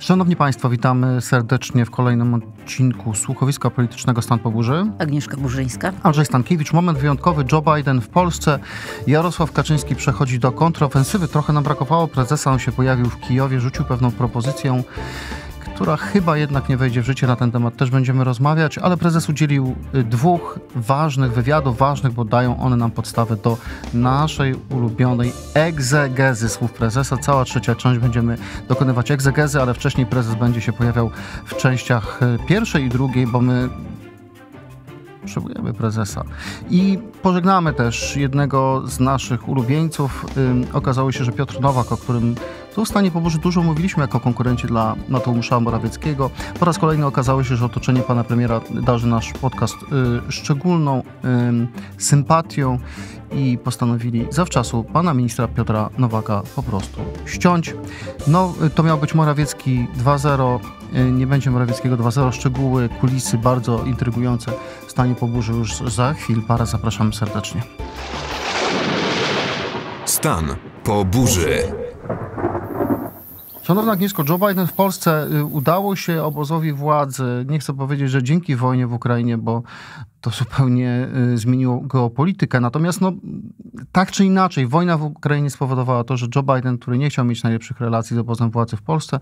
Szanowni Państwo, witamy serdecznie w kolejnym odcinku Słuchowiska Politycznego Stan Poburzy. Agnieszka Burzyńska. Andrzej Stankiewicz. Moment wyjątkowy. Joe Biden w Polsce. Jarosław Kaczyński przechodzi do kontrofensywy. Trochę nam brakowało prezesa. On się pojawił w Kijowie, rzucił pewną propozycję która chyba jednak nie wejdzie w życie. Na ten temat też będziemy rozmawiać, ale prezes udzielił y, dwóch ważnych wywiadów, ważnych, bo dają one nam podstawę do naszej ulubionej egzegezy słów prezesa. Cała trzecia część będziemy dokonywać egzegezy, ale wcześniej prezes będzie się pojawiał w częściach y, pierwszej i drugiej, bo my potrzebujemy prezesa. I pożegnamy też jednego z naszych ulubieńców. Y, okazało się, że Piotr Nowak, o którym tu o stanie pobożu dużo mówiliśmy jako konkurenci dla Mateusza Morawieckiego. Po raz kolejny okazało się, że otoczenie pana premiera darzy nasz podcast y, szczególną y, sympatią i postanowili zawczasu pana ministra Piotra Nowaka po prostu ściąć. No, y, to miał być Morawiecki 2-0, y, nie będzie Morawieckiego 2-0. Szczegóły, kulisy bardzo intrygujące w stanie poburzy już za chwil. Parę zapraszam serdecznie. Stan po burzy. Szanowna Agnieszko, Joe Biden w Polsce y, udało się obozowi władzy, nie chcę powiedzieć, że dzięki wojnie w Ukrainie, bo to zupełnie y, zmieniło geopolitykę. Natomiast no, tak czy inaczej, wojna w Ukrainie spowodowała to, że Joe Biden, który nie chciał mieć najlepszych relacji z obozem władzy w Polsce,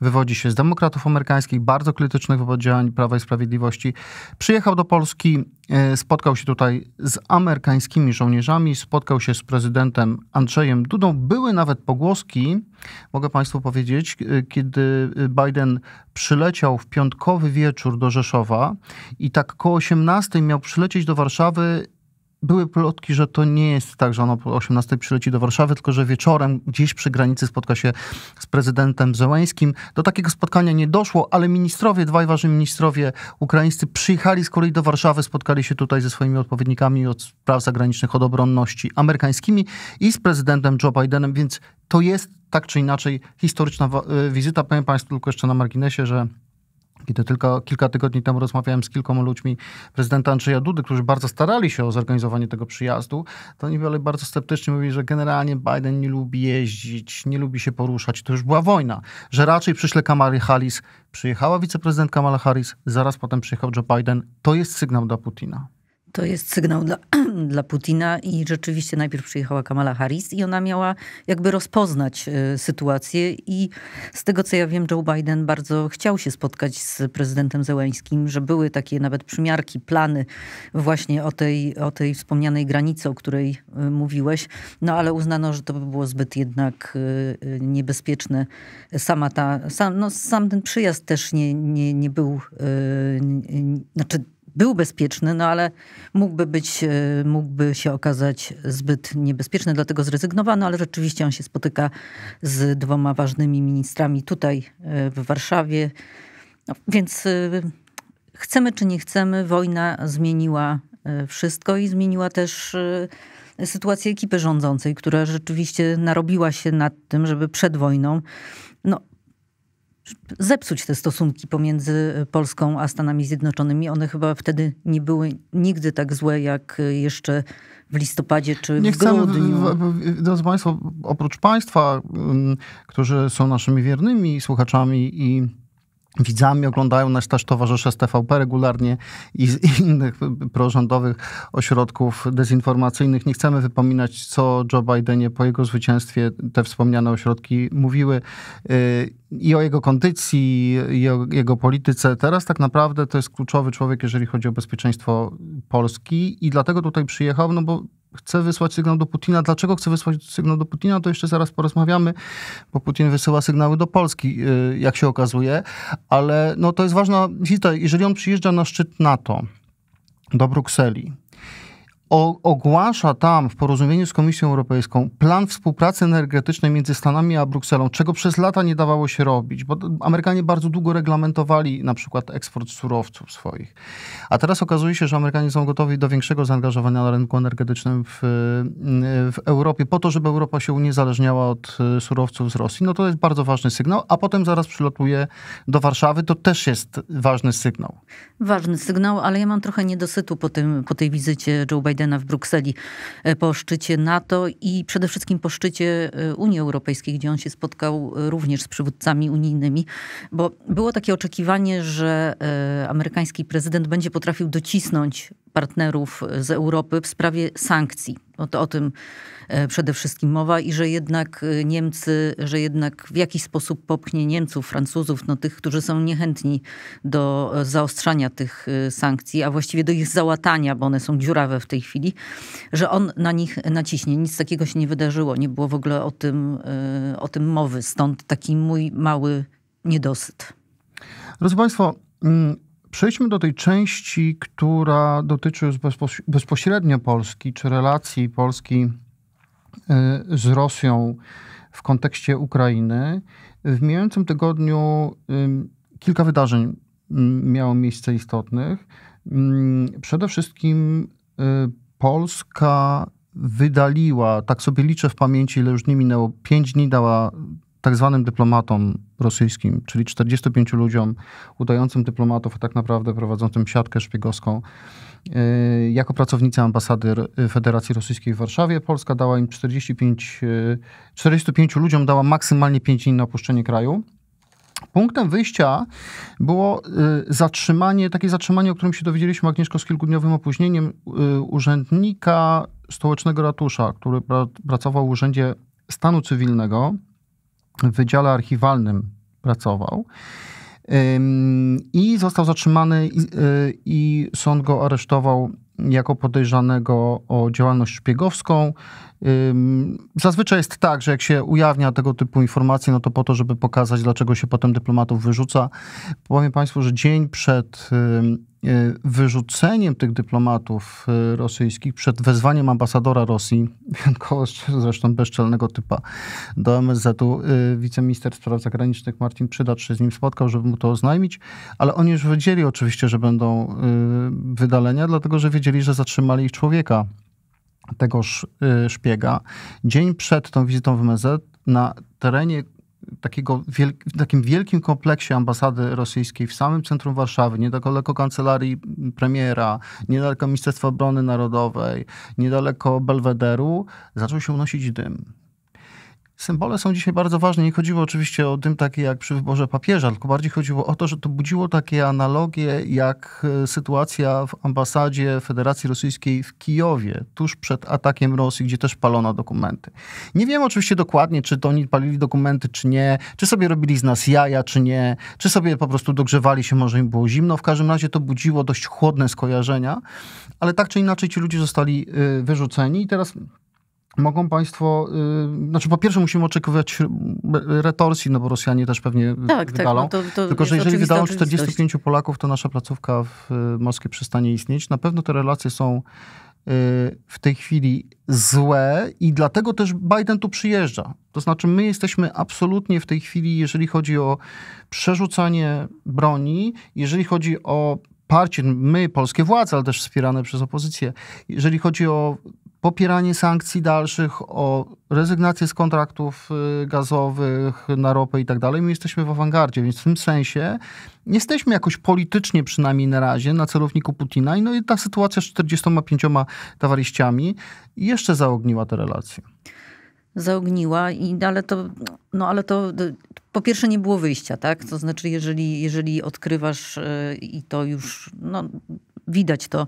wywodzi się z demokratów amerykańskich, bardzo krytycznych wobec działań Prawa i Sprawiedliwości. Przyjechał do Polski, E, spotkał się tutaj z amerykańskimi żołnierzami, spotkał się z prezydentem Andrzejem Dudą. Były nawet pogłoski, mogę Państwu powiedzieć, e, kiedy Biden przyleciał w piątkowy wieczór do Rzeszowa i tak koło 18 miał przylecieć do Warszawy były plotki, że to nie jest tak, że ono po 18 przyleci do Warszawy, tylko że wieczorem gdzieś przy granicy spotka się z prezydentem Zełańskim. Do takiego spotkania nie doszło, ale ministrowie, dwaj ważni ministrowie ukraińscy przyjechali z kolei do Warszawy, spotkali się tutaj ze swoimi odpowiednikami od spraw zagranicznych, od obronności amerykańskimi i z prezydentem Joe Bidenem, więc to jest tak czy inaczej historyczna e, wizyta. Powiem Państwu tylko jeszcze na marginesie, że i to tylko kilka tygodni temu rozmawiałem z kilkoma ludźmi prezydenta Andrzeja Dudy, którzy bardzo starali się o zorganizowanie tego przyjazdu. To oni byli bardzo sceptycznie mówili, że generalnie Biden nie lubi jeździć, nie lubi się poruszać. To już była wojna. Że raczej przyszle Kamala Harris. Przyjechała wiceprezydent Kamala Harris, zaraz potem przyjechał Joe Biden. To jest sygnał dla Putina. To jest sygnał dla, dla Putina i rzeczywiście najpierw przyjechała Kamala Harris i ona miała jakby rozpoznać e, sytuację i z tego co ja wiem Joe Biden bardzo chciał się spotkać z prezydentem Zełańskim, że były takie nawet przymiarki, plany właśnie o tej, o tej wspomnianej granicy, o której e, mówiłeś, no ale uznano, że to by było zbyt jednak e, niebezpieczne. Sama ta, sam, no, sam ten przyjazd też nie, nie, nie był, znaczy był bezpieczny, no ale mógłby być, e, mógłby się okazać zbyt niebezpieczny, dlatego zrezygnowano, ale rzeczywiście on się spotyka z dwoma ważnymi ministrami tutaj e, w Warszawie. No, więc e, chcemy czy nie chcemy, wojna zmieniła wszystko i zmieniła też sytuację ekipy rządzącej, która rzeczywiście narobiła się nad tym, żeby przed wojną no, zepsuć te stosunki pomiędzy e, Polską a Stanami Zjednoczonymi. One chyba wtedy nie były nigdy tak złe, jak e, jeszcze w listopadzie czy nie w grudniu. drodzy Państwo, oprócz Państwa, którzy są naszymi wiernymi słuchaczami i widzami, oglądają nas też towarzysze z TVP regularnie i z innych prorządowych ośrodków dezinformacyjnych. Nie chcemy wypominać, co Joe Bidenie po jego zwycięstwie te wspomniane ośrodki mówiły y, i o jego kondycji, i o jego polityce. Teraz tak naprawdę to jest kluczowy człowiek, jeżeli chodzi o bezpieczeństwo Polski i dlatego tutaj przyjechał, no bo chce wysłać sygnał do Putina. Dlaczego chce wysłać sygnał do Putina, to jeszcze zaraz porozmawiamy, bo Putin wysyła sygnały do Polski, y, jak się okazuje. Ale no, to jest ważna historia. Jeżeli on przyjeżdża na szczyt NATO do Brukseli ogłasza tam w porozumieniu z Komisją Europejską plan współpracy energetycznej między Stanami a Brukselą, czego przez lata nie dawało się robić, bo Amerykanie bardzo długo reglamentowali na przykład eksport surowców swoich. A teraz okazuje się, że Amerykanie są gotowi do większego zaangażowania na rynku energetycznym w, mm, w Europie, po to, żeby Europa się uniezależniała od y, surowców z Rosji. No to jest bardzo ważny sygnał, a potem zaraz przylotuje do Warszawy, to też jest ważny sygnał. Ważny sygnał, ale ja mam trochę niedosytu po, tym, po tej wizycie Joe Biden. Bidena w Brukseli e, po szczycie NATO i przede wszystkim po szczycie e, Unii Europejskiej, gdzie on się spotkał e, również z przywódcami unijnymi, bo było takie oczekiwanie, że amerykański prezydent będzie potrafił docisnąć partnerów z Europy w sprawie sankcji no to o tym e, przede wszystkim mowa i że jednak e, Niemcy, że jednak w jakiś sposób popchnie Niemców, Francuzów, no tych, którzy są niechętni do e, zaostrzania tych sankcji, a właściwie do ich załatania, bo one są dziurawe w tej chwili, że on na nich naciśnie. Nic takiego się nie wydarzyło, nie było w ogóle o tym, o tym mowy, stąd taki mój mały niedosyt. Drodzy Państwo, mm, Przejdźmy do tej części, która dotyczy już bezpośrednio Polski, czy relacji Polski e, z Rosją w kontekście Ukrainy. W mijającym tygodniu kilka wydarzeń miało miejsce istotnych. Przede wszystkim y, Polska wydaliła, tak sobie liczę w pamięci, ile już nie minęło, pięć dni dała tak zwanym dyplomatom rosyjskim, czyli 45 ludziom udającym dyplomatów, a tak naprawdę prowadzącym siatkę szpiegowską, y, jako pracownicy ambasady y, Federacji Rosyjskiej w Warszawie. Polska dała im 45, 45 y, ludziom dała maksymalnie 5 dni na opuszczenie kraju. Punktem wyjścia było zatrzymanie, takie zatrzymanie, o którym się dowiedzieliśmy Agnieszko z kilkudniowym opóźnieniem urzędnika stołecznego ratusza, który pracował w Urzędzie Stanu Cywilnego w Wydziale Archiwalnym pracował. I został zatrzymany, y, i, sąd go aresztował jako podejrzanego o działalność szpiegowską. Zazwyczaj jest tak, że jak się ujawnia tego typu informacje, no to po to, żeby pokazać, dlaczego się potem dyplomatów wyrzuca. Powiem Państwu, że dzień przed E, wyrzuceniem tych dyplomatów e, rosyjskich przed wezwaniem ambasadora Rosji, zresztą bezczelnego typa, do MSZ-u e, wiceminister spraw zagranicznych Martin Przydacz się z nim spotkał, żeby mu to oznajmić, ale oni już wiedzieli oczywiście, że będą wydalenia, dlatego że wiedzieli, że zatrzymali ich człowieka, tegoż szpiega. Dzień przed tą wizytą w MSZ na terenie takiego wiel takim wielkim kompleksie ambasady rosyjskiej w samym centrum Warszawy, niedaleko kancelarii premiera, niedaleko Ministerstwa Obrony Narodowej, niedaleko Belwederu, zaczął się unosić dym. Symbole są dzisiaj bardzo ważne. Nie chodziło oczywiście o tym takie jak przy wyborze papieża, tylko bardziej chodziło o to, że to budziło takie analogie jak e, sytuacja w ambasadzie Federacji Rosyjskiej w Kijowie, tuż przed atakiem Rosji, gdzie też palono dokumenty. Nie wiem oczywiście dokładnie, czy to oni palili dokumenty, czy nie, czy sobie robili z nas jaja, czy nie, czy sobie po prostu dogrzewali się, może im było zimno. W każdym razie to budziło dość chłodne skojarzenia, ale tak czy inaczej ci ludzie zostali e, wyrzuceni i teraz Mogą Państwo, yy, znaczy po pierwsze musimy oczekiwać retorsji, no bo Rosjanie też pewnie tak, tak wydalą. Tak, no to, to Tylko, że jeżeli wydalą 45 Polaków, to nasza placówka w y, Moskwie przestanie istnieć. Na pewno te relacje są y, w tej chwili złe i dlatego też Biden tu przyjeżdża. To znaczy, my jesteśmy absolutnie w tej chwili, jeżeli chodzi o przerzucanie broni, jeżeli chodzi o parcie, my, polskie władze, ale też wspierane przez opozycję, jeżeli chodzi o popieranie sankcji dalszych, o rezygnację z kontraktów y, gazowych na ropę i tak dalej. My jesteśmy w awangardzie, więc w tym sensie jesteśmy jakoś politycznie przynajmniej na razie na celowniku Putina. No i ta sytuacja z 45 towarzyściami jeszcze zaogniła te relacje. Zaogniła, i, no, ale to, no ale to po pierwsze nie było wyjścia, tak? To znaczy, jeżeli, jeżeli odkrywasz y, i to już, no widać to,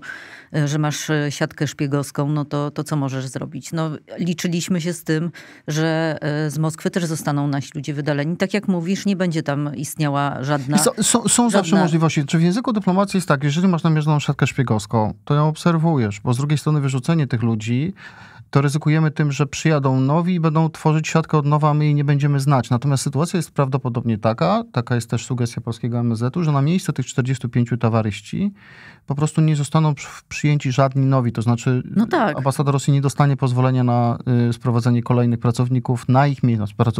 e, że masz e, siatkę szpiegowską, no to, to co możesz zrobić? No, liczyliśmy się z tym, że e, z Moskwy też zostaną nasi ludzie wydaleni. Tak jak mówisz, nie będzie tam istniała żadna... są, są żadna... zawsze możliwości. Czy w języku dyplomacji jest tak, jeżeli masz namierzoną siatkę szpiegowską, to ją obserwujesz, bo z drugiej strony wyrzucenie tych ludzi to ryzykujemy tym, że przyjadą nowi i będą tworzyć siatkę od nowa, a my jej nie będziemy znać. Natomiast sytuacja jest prawdopodobnie taka, taka jest też sugestia polskiego MZ-u, że na miejsce tych 45 towaryści po prostu nie zostaną przyjęci żadni nowi. To znaczy, no tak. ambasada Rosji nie dostanie pozwolenia na y, sprowadzenie kolejnych pracowników na ich miejsce, no,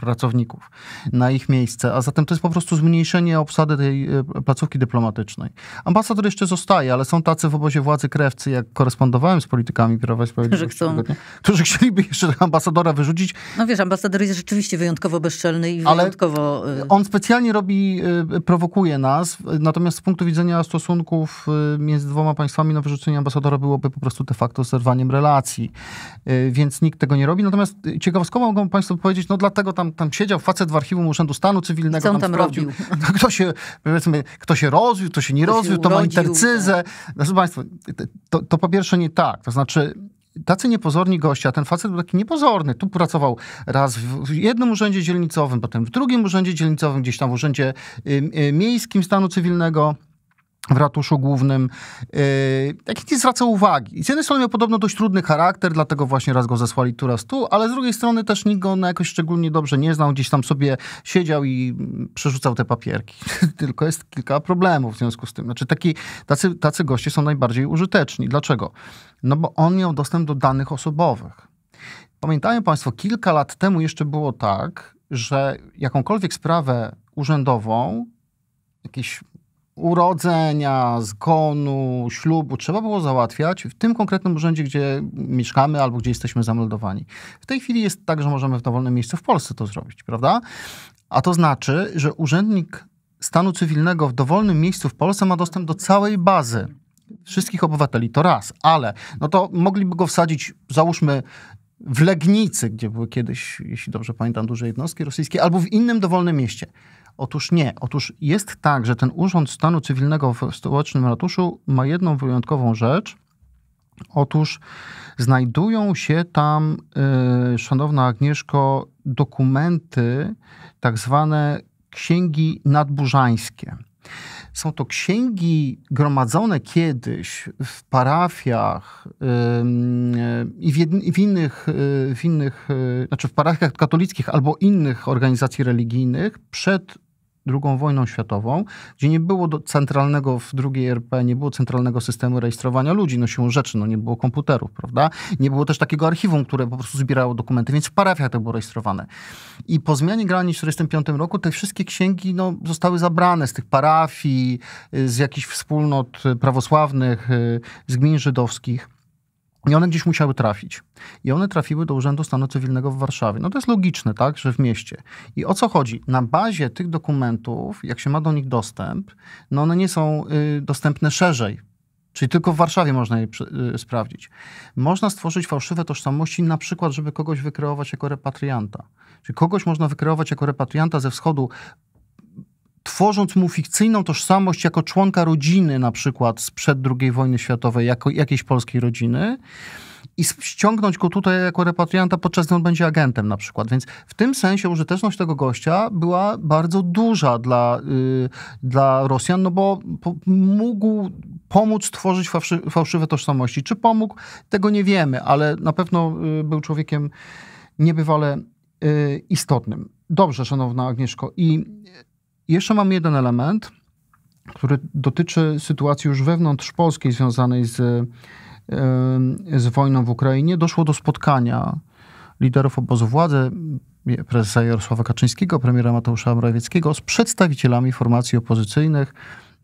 pracowników na ich miejsce, a zatem to jest po prostu zmniejszenie obsady tej e, placówki dyplomatycznej. Ambasador jeszcze zostaje, ale są tacy w obozie władzy krewcy, jak korespondowałem z politykami Prawa i Sprawiedliwości, którzy, chcą... którzy chcieliby jeszcze ambasadora wyrzucić. No wiesz, ambasador jest rzeczywiście wyjątkowo bezczelny i wyjątkowo... Ale on specjalnie robi, e, prowokuje nas, natomiast z punktu widzenia stosunków e, między dwoma państwami, no wyrzucenie ambasadora byłoby po prostu de facto zerwaniem relacji, więc nikt tego nie robi. Natomiast ciekawostkowo mogą państwo powiedzieć, no dlatego tam tam, tam siedział facet w archiwum Urzędu Stanu Cywilnego. Co on tam, tam robił? Kto się, powiedzmy, kto się rozwiódł, kto się nie kto to ma intercyzę. Tak. Proszę Państwa, to, to po pierwsze nie tak. To znaczy, tacy niepozorni goście, a ten facet był taki niepozorny. Tu pracował raz w jednym urzędzie dzielnicowym, potem w drugim urzędzie dzielnicowym, gdzieś tam w urzędzie y, y, miejskim stanu cywilnego w ratuszu głównym. Yy, jak nie zwraca uwagi. I z jednej strony miał podobno dość trudny charakter, dlatego właśnie raz go zesłali tu, raz tu, ale z drugiej strony też nikt go na jakoś szczególnie dobrze nie znał. Gdzieś tam sobie siedział i mm, przerzucał te papierki. Tylko jest kilka problemów w związku z tym. Znaczy taki, tacy, tacy goście są najbardziej użyteczni. Dlaczego? No bo on miał dostęp do danych osobowych. Pamiętają Państwo, kilka lat temu jeszcze było tak, że jakąkolwiek sprawę urzędową, jakieś urodzenia, zgonu, ślubu trzeba było załatwiać w tym konkretnym urzędzie, gdzie mieszkamy albo gdzie jesteśmy zameldowani. W tej chwili jest tak, że możemy w dowolnym miejscu w Polsce to zrobić, prawda? A to znaczy, że urzędnik stanu cywilnego w dowolnym miejscu w Polsce ma dostęp do całej bazy wszystkich obywateli, to raz, ale no to mogliby go wsadzić, załóżmy, w Legnicy, gdzie były kiedyś, jeśli dobrze pamiętam, duże jednostki rosyjskie, albo w innym dowolnym mieście. Otóż nie. Otóż jest tak, że ten Urząd Stanu Cywilnego w stołecznym ratuszu ma jedną wyjątkową rzecz. Otóż znajdują się tam, yy, szanowna Agnieszko, dokumenty, tak zwane księgi nadburzańskie. Są to księgi gromadzone kiedyś w parafiach y, y, i yy, w innych, y, w innych, znaczy w parafiach katolickich albo innych organizacji religijnych przed II wojną światową, gdzie nie było centralnego, w drugiej RP nie było centralnego systemu rejestrowania ludzi, no siłą rzeczy, no nie było komputerów, prawda? Nie było też takiego archiwum, które po prostu zbierało dokumenty, więc w parafiach to było rejestrowane. I po zmianie granic w 1945 roku te wszystkie księgi no, zostały zabrane z tych parafii, y, z jakichś wspólnot y, prawosławnych, y, z gmin żydowskich. I one gdzieś musiały trafić. I one trafiły do Urzędu Stanu Cywilnego w Warszawie. No to jest logiczne, tak, że w mieście. I o co chodzi? Na bazie tych dokumentów, jak się ma do nich dostęp, no one nie są y, dostępne szerzej. Czyli tylko w Warszawie można je y, sprawdzić. Można stworzyć fałszywe tożsamości, na przykład, żeby kogoś wykreować jako repatrianta. Czyli kogoś można wykreować jako repatrianta ze wschodu tworząc mu fikcyjną tożsamość jako członka rodziny, na przykład sprzed II wojny światowej, jako jakiejś polskiej rodziny, i ściągnąć go tutaj jako repatrianta, podczas gdy on będzie agentem na przykład. Więc w tym sensie użyteczność tego gościa była bardzo duża dla, yy, dla Rosjan, no bo po, mógł pomóc tworzyć fałszy, fałszywe tożsamości. Czy pomógł, tego nie wiemy, ale na pewno yy, był człowiekiem niebywale yy, istotnym. Dobrze, szanowna Agnieszko. I jeszcze mam jeden element, który dotyczy sytuacji już wewnątrz Polski, związanej z, z wojną w Ukrainie. Doszło do spotkania liderów obozu władzy, prezesa Jarosława Kaczyńskiego, premiera Mateusza Morawieckiego z przedstawicielami formacji opozycyjnych.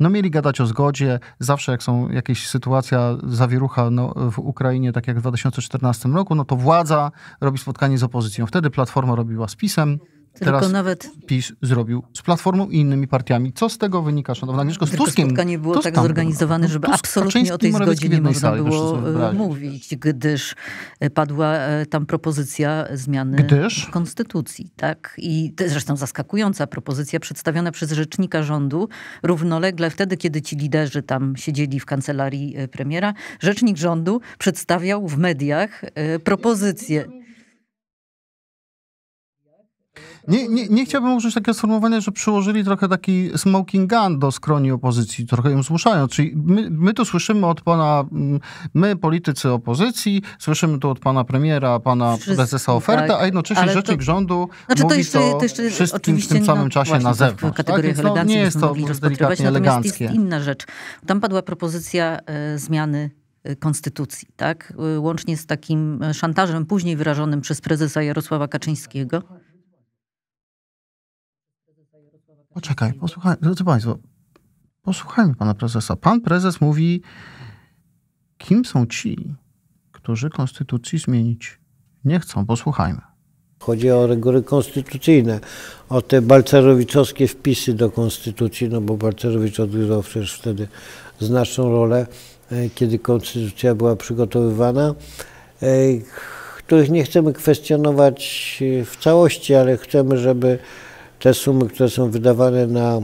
No mieli gadać o zgodzie. Zawsze jak są jakieś sytuacja, zawierucha no, w Ukrainie, tak jak w 2014 roku, no to władza robi spotkanie z opozycją. Wtedy Platforma robiła z PiSem, tylko Teraz nawet... PiS zrobił z Platformą i innymi partiami. Co z tego wynika, szanowna Agnieszko? Z Tylko Tuskiem... spotkanie było tak zorganizowane, no, żeby Tusk, absolutnie o tej zgodzie nie można było e, mówić, gdyż e, padła e, tam propozycja zmiany gdyż? konstytucji. Tak? I zresztą zaskakująca propozycja przedstawiona przez rzecznika rządu równolegle wtedy, kiedy ci liderzy tam siedzieli w kancelarii premiera, rzecznik rządu przedstawiał w mediach propozycję nie, nie, nie chciałbym użyć takiego sformułowania, że przyłożyli trochę taki smoking gun do skroni opozycji, trochę ją zmuszają. Czyli my, my to słyszymy od pana, mm, my politycy opozycji, słyszymy to od pana premiera, pana prezesa oferta, tak. a jednocześnie Ale rzecznik to... rządu znaczy, mówi to, jeszcze, to, jeszcze wszystkim w tym no, samym czasie na zewnątrz. tak? Więc no, nie jest to delikatnie eleganckie. Jest inna rzecz. Tam padła propozycja e, zmiany e, konstytucji, tak? E, łącznie z takim e, szantażem później wyrażonym przez prezesa Jarosława Kaczyńskiego. Poczekaj, posłuchaj, drodzy Państwo, posłuchajmy pana prezesa. Pan prezes mówi, kim są ci, którzy konstytucji zmienić nie chcą. Posłuchajmy. Chodzi o reguły konstytucyjne, o te balcerowiczowskie wpisy do konstytucji, no bo Balcerowicz odgrywał przecież wtedy znaczną rolę, e, kiedy konstytucja była przygotowywana, e, których nie chcemy kwestionować e, w całości, ale chcemy, żeby te sumy, które są wydawane na mm,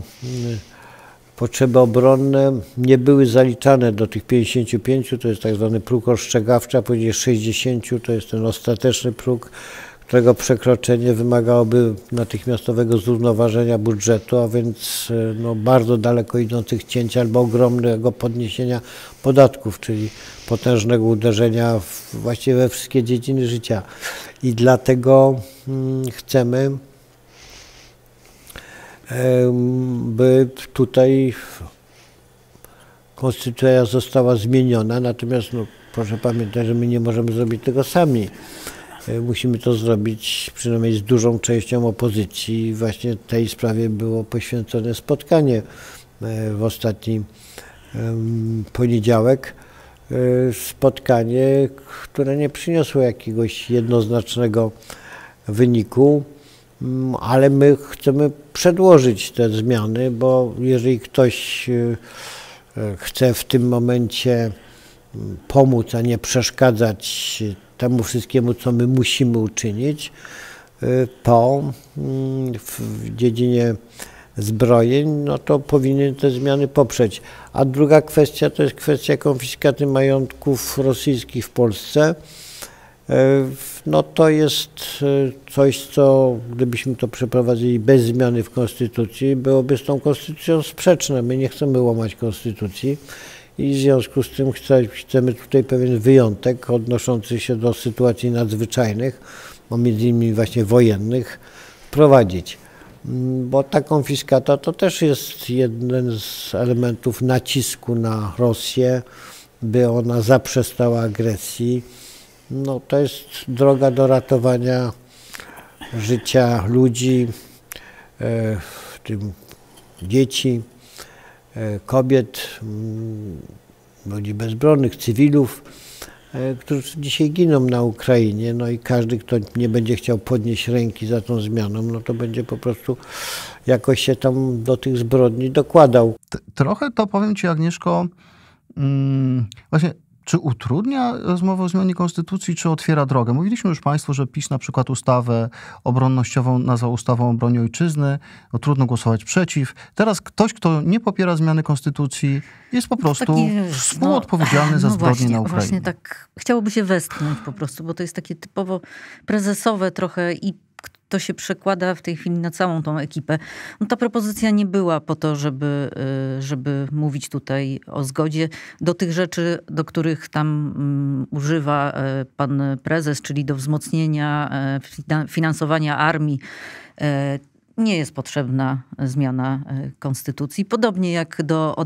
potrzeby obronne, nie były zaliczane do tych 55, to jest tak zwany próg ostrzegawczy, a później 60 to jest ten ostateczny próg, którego przekroczenie wymagałoby natychmiastowego zrównoważenia budżetu, a więc e, no, bardzo daleko idących cięć albo ogromnego podniesienia podatków, czyli potężnego uderzenia w, właściwie we wszystkie dziedziny życia. I dlatego hmm, chcemy by tutaj konstytucja została zmieniona, natomiast no, proszę pamiętać, że my nie możemy zrobić tego sami. E, musimy to zrobić przynajmniej z dużą częścią opozycji. Właśnie tej sprawie było poświęcone spotkanie e, w ostatni poniedziałek. E, spotkanie, które nie przyniosło jakiegoś jednoznacznego wyniku. Mm, ale my chcemy przedłożyć te zmiany, bo jeżeli ktoś y, y, chce w tym momencie mm, pomóc, a nie przeszkadzać temu wszystkiemu, co my musimy uczynić, y, to mm, w dziedzinie zbrojeń, no to powinien te zmiany poprzeć. A druga kwestia to jest kwestia konfiskaty majątków rosyjskich w Polsce. E, no to jest e, coś, co gdybyśmy to przeprowadzili bez zmiany w Konstytucji, byłoby z tą Konstytucją sprzeczne. My nie chcemy łamać Konstytucji i w związku z tym chcemy tutaj pewien wyjątek odnoszący się do sytuacji nadzwyczajnych, no między innymi właśnie wojennych, prowadzić. Mm, bo ta konfiskata to też jest jeden z elementów nacisku na Rosję, by ona zaprzestała agresji no, to jest droga do ratowania życia ludzi, e, w tym dzieci, e, kobiet, ludzi mm, no, bezbronnych, cywilów, e, którzy dzisiaj giną na Ukrainie. No i każdy, kto nie będzie chciał podnieść ręki za tą zmianą, no to będzie po prostu jakoś się tam do tych zbrodni dokładał. Trochę to powiem Ci, Agnieszko, mm, właśnie czy utrudnia rozmowę o zmianie konstytucji, czy otwiera drogę? Mówiliśmy już Państwu, że PiS na przykład ustawę obronnościową nazwał ustawą o broni ojczyzny, no, trudno głosować przeciw. Teraz ktoś, kto nie popiera zmiany konstytucji, jest po prostu taki, no, współodpowiedzialny no, za zbrodnie no właśnie, na Ukrainie. Właśnie tak chciałoby się westchnąć po prostu, bo to jest takie typowo prezesowe trochę i to się przekłada w tej chwili na całą tą ekipę. No, ta propozycja nie była po to, żeby, y, żeby mówić tutaj o zgodzie do tych rzeczy, do których tam mm, używa y, pan prezes, czyli do wzmocnienia y, finansowania armii nie jest potrzebna zmiana konstytucji. Podobnie jak do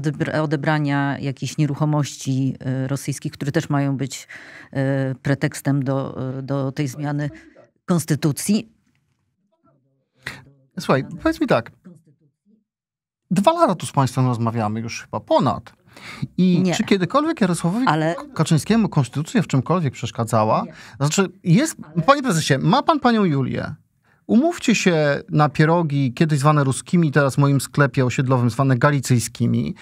odebrania jakichś nieruchomości rosyjskich, które też mają być pretekstem do, do tej zmiany konstytucji. Tak. Słuchaj, powiedz mi tak. Dwa lata tu z Państwem rozmawiamy już chyba ponad. I nie. czy kiedykolwiek Jarosławowi Ale... Kaczyńskiemu konstytucja w czymkolwiek przeszkadzała? Nie. Znaczy, jest. Ale... Panie prezesie, ma pan panią Julię. Umówcie się na pierogi, kiedyś zwane ruskimi, teraz w moim sklepie osiedlowym zwane galicyjskimi.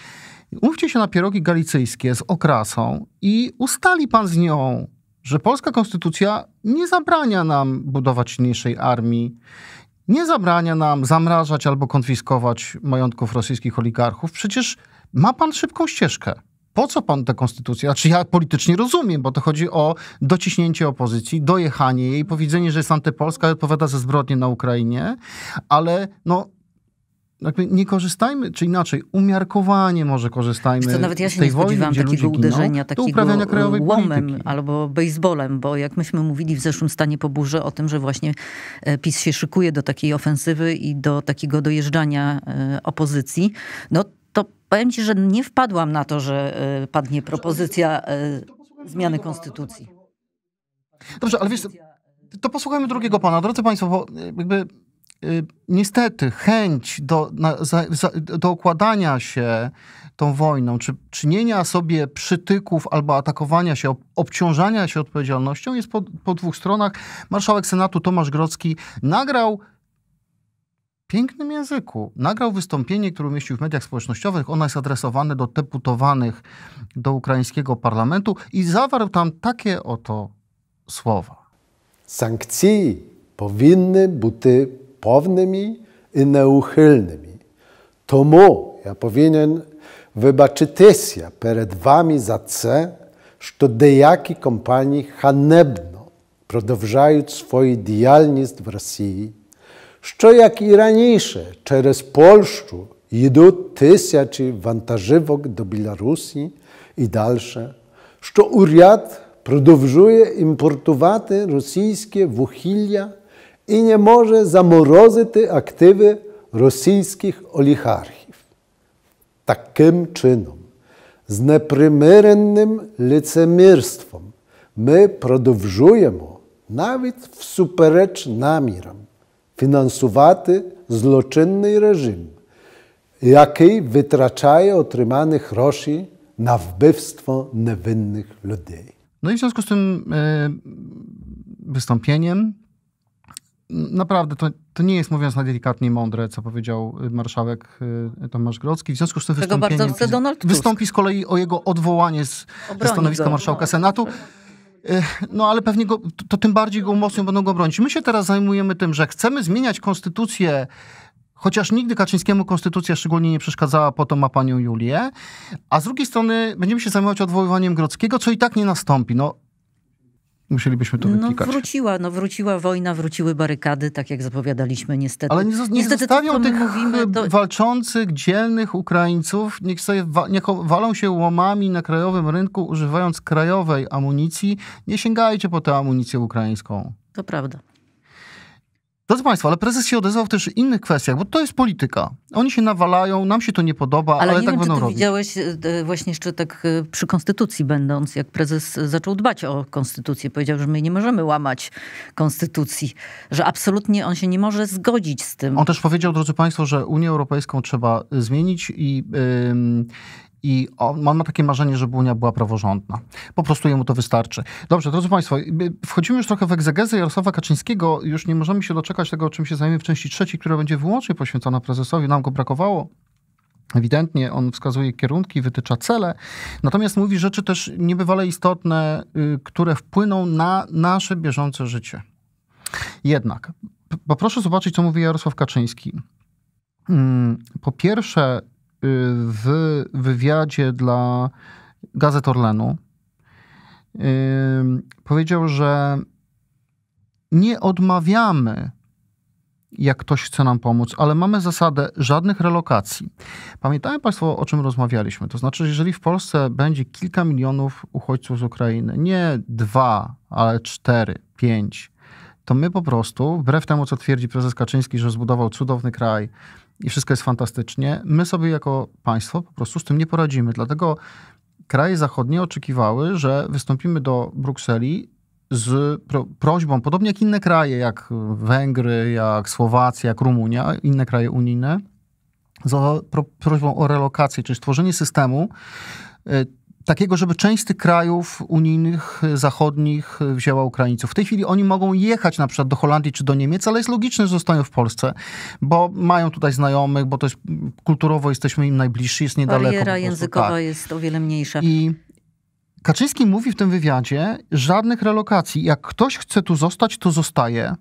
Umówcie się na pierogi galicyjskie z okrasą i ustali pan z nią, że polska konstytucja nie zabrania nam budować silniejszej armii, nie zabrania nam zamrażać albo konfiskować majątków rosyjskich oligarchów. Przecież ma pan szybką ścieżkę. Po co pan tę konstytucję? Znaczy ja politycznie rozumiem, bo to chodzi o dociśnięcie opozycji, dojechanie jej, powiedzenie, że jest antypolska i odpowiada za zbrodnie na Ukrainie, ale no jakby nie korzystajmy, czy inaczej, umiarkowanie może korzystajmy Wiesz co, nawet ja się nie wojny, takiego uderzenia, giną, takiego łomem polityki. albo baseballem, bo jak myśmy mówili w zeszłym stanie po burze o tym, że właśnie e, PiS się szykuje do takiej ofensywy i do takiego dojeżdżania e, opozycji, no to powiem ci, że nie wpadłam na to, że e, padnie propozycja zmiany konstytucji. Dobrze, ale wiesz, to posłuchajmy drugiego pana. Drodzy Państwo, bo jakby Y, niestety chęć do, na, za, za, do okładania się tą wojną, czy czynienia sobie przytyków albo atakowania się, ob, obciążania się odpowiedzialnością jest po, po dwóch stronach. Marszałek Senatu Tomasz Grodzki nagrał pięknym języku. Nagrał wystąpienie, które umieścił w mediach społecznościowych. Ono jest adresowane do deputowanych do ukraińskiego parlamentu i zawarł tam takie oto słowa. Sankcje powinny być upownymi i neuchylnymi. mu, ja powinien wybaczyć przed wami za to, że dejaki kompanii hanebno prodowżają swoje dialnist w Rosji, że jak i raniejsze, przez Polszczu idą czy wantażywok do Białorusi i dalsze, że uriad prodowżuje importowate rosyjskie wuchilia i nie może zamrozyty aktywy rosyjskich oligarchów. Takim czynom, z neprymyrennym licemierstwem, my produwżujemy nawet w superecz namiram finansowaty zloczynny reżim, jaki wytraczaje otrzymanych groszy na wbywstwo niewinnych ludzi. No i w związku z tym e, wystąpieniem naprawdę to, to nie jest, mówiąc najdelikatniej mądre, co powiedział y, marszałek y, Tomasz Grodzki. W związku z tym wystąpi. wystąpi z kolei o jego odwołanie z, ze stanowiska go. marszałka Senatu. Y, no ale pewnie go, to, to tym bardziej go umocnią, będą go bronić. My się teraz zajmujemy tym, że chcemy zmieniać konstytucję Chociaż nigdy Kaczyńskiemu konstytucja szczególnie nie przeszkadzała, po to ma panią Julię. A z drugiej strony będziemy się zajmować odwoływaniem Grodzkiego, co i tak nie nastąpi. No, musielibyśmy to no, wyplikać. No wróciła, no wróciła wojna, wróciły barykady, tak jak zapowiadaliśmy niestety. Ale nie, nie niestety, zostawią tych mówimy, to... E, walczących, dzielnych Ukraińców, niech, sobie wa niech walą się łomami na krajowym rynku, używając krajowej amunicji. Nie sięgajcie po tę amunicję ukraińską. To prawda. Drodzy Państwo, ale prezes się odezwał w też innych kwestiach, bo to jest polityka. Oni się nawalają, nam się to nie podoba, ale, ale nie tak wiem, będą czy ty robić. widziałeś e, właśnie jeszcze tak przy Konstytucji będąc, jak prezes e, zaczął dbać o Konstytucję, powiedział, że my nie możemy łamać Konstytucji, że absolutnie on się nie może zgodzić z tym. On też powiedział, drodzy Państwo, że Unię Europejską trzeba e, zmienić i... Yy, i on, on ma takie marzenie, żeby Unia była praworządna. Po prostu jemu to wystarczy. Dobrze, drodzy Państwo, wchodzimy już trochę w egzegezę Jarosława Kaczyńskiego. Już nie możemy się doczekać tego, o czym się zajmiemy w części trzeciej, która będzie wyłącznie poświęcona prezesowi. Nam go brakowało. Ewidentnie on wskazuje kierunki, wytycza cele, natomiast mówi rzeczy też niebywale istotne, y, które wpłyną na nasze bieżące życie. Jednak poproszę zobaczyć, co mówi Jarosław Kaczyński. Mm, po pierwsze, w wywiadzie dla Gazet Orlenu y, powiedział, że nie odmawiamy jak ktoś chce nam pomóc, ale mamy zasadę żadnych relokacji. Pamiętają Państwo, o czym rozmawialiśmy? To znaczy, jeżeli w Polsce będzie kilka milionów uchodźców z Ukrainy, nie dwa, ale cztery, pięć, to my po prostu, wbrew temu, co twierdzi prezes Kaczyński, że zbudował cudowny kraj, i wszystko jest fantastycznie. My sobie jako państwo po prostu z tym nie poradzimy. Dlatego kraje zachodnie oczekiwały, że wystąpimy do Brukseli z pro prośbą, podobnie jak inne kraje, jak Węgry, jak Słowacja, jak Rumunia, inne kraje unijne, z prośbą o relokację, czyli stworzenie systemu, y, takiego, żeby część z tych krajów unijnych, zachodnich wzięła Ukraińców. W tej chwili oni mogą jechać na przykład do Holandii czy do Niemiec, ale jest logiczne, że zostają w Polsce, bo mają tutaj znajomych, bo to jest kulturowo jesteśmy im najbliżsi, jest niedaleko. Bariera językowa tak. jest o wiele mniejsza. I Kaczyński mówi w tym wywiadzie żadnych relokacji. Jak ktoś chce tu zostać, to zostaje.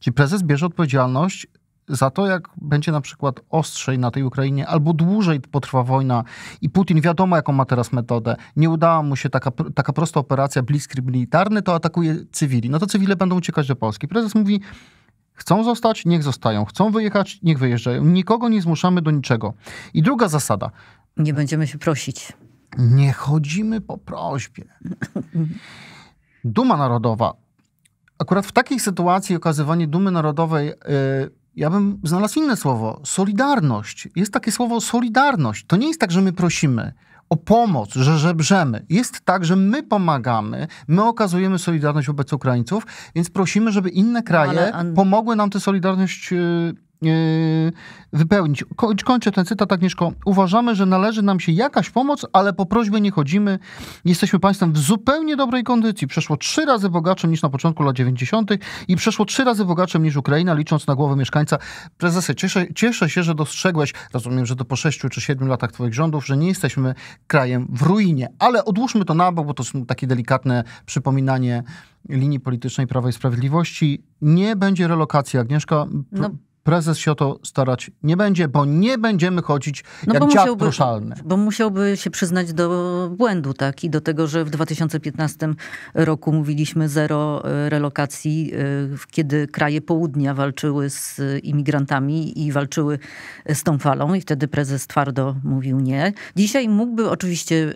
Czyli prezes bierze odpowiedzialność za to, jak będzie na przykład ostrzej na tej Ukrainie, albo dłużej potrwa wojna i Putin wiadomo, jaką ma teraz metodę, nie udała mu się taka, taka prosta operacja bliskryb militarny, to atakuje cywili. No to cywile będą uciekać do Polski. Prezes mówi, chcą zostać, niech zostają. Chcą wyjechać, niech wyjeżdżają. Nikogo nie zmuszamy do niczego. I druga zasada. Nie będziemy się prosić. Nie chodzimy po prośbie. Duma Narodowa. Akurat w takiej sytuacji okazywanie dumy narodowej... Yy, ja bym znalazł inne słowo solidarność. Jest takie słowo solidarność. To nie jest tak, że my prosimy o pomoc, że żebrzemy. Jest tak, że my pomagamy, my okazujemy solidarność wobec Ukraińców, więc prosimy, żeby inne kraje Ale... pomogły nam tę solidarność y, Yy, wypełnić. Kończę ten cytat, Agnieszko. Uważamy, że należy nam się jakaś pomoc, ale po prośbie nie chodzimy. Jesteśmy państwem w zupełnie dobrej kondycji. Przeszło trzy razy bogatszym niż na początku lat 90. i przeszło trzy razy bogatszym niż Ukraina, licząc na głowę mieszkańca. Prezesie, cieszę, cieszę się, że dostrzegłeś, rozumiem, że to po sześciu czy siedmiu latach twoich rządów, że nie jesteśmy krajem w ruinie, ale odłóżmy to na bok, bo to jest takie delikatne przypominanie linii politycznej Prawa i Sprawiedliwości. Nie będzie relokacji, Agnieszka. No prezes się o to starać nie będzie, bo nie będziemy chodzić no jak bo musiałby, proszalny. Bo musiałby się przyznać do błędu, tak? I do tego, że w 2015 roku mówiliśmy zero e, relokacji, e, kiedy kraje południa walczyły z e, imigrantami i walczyły z tą falą i wtedy prezes twardo mówił nie. Dzisiaj mógłby oczywiście,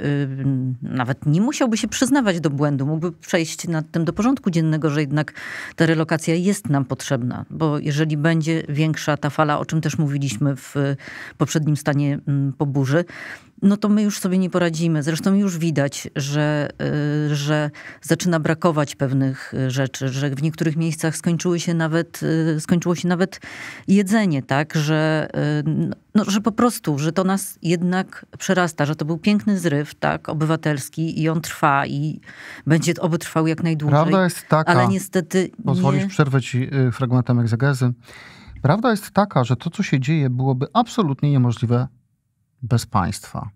nawet nie musiałby się przyznawać do błędu, mógłby przejść nad tym do porządku dziennego, że jednak ta relokacja jest nam potrzebna, bo jeżeli będzie większa ta fala, o czym też mówiliśmy w poprzednim stanie mm, po burzy, no to my już sobie nie poradzimy. Zresztą już widać, że, y, że zaczyna brakować pewnych y, rzeczy, że w niektórych miejscach skończyły się nawet, y, skończyło się nawet jedzenie, tak, że, no, że po prostu, że to nas jednak przerasta, że to był piękny zryw, tak, obywatelski i on trwa i będzie oby trwał jak najdłużej. Prawda jest taka, ale niestety pozwolisz nie... ci fragmentem egzegezy, Prawda jest taka, że to, co się dzieje, byłoby absolutnie niemożliwe bez państwa.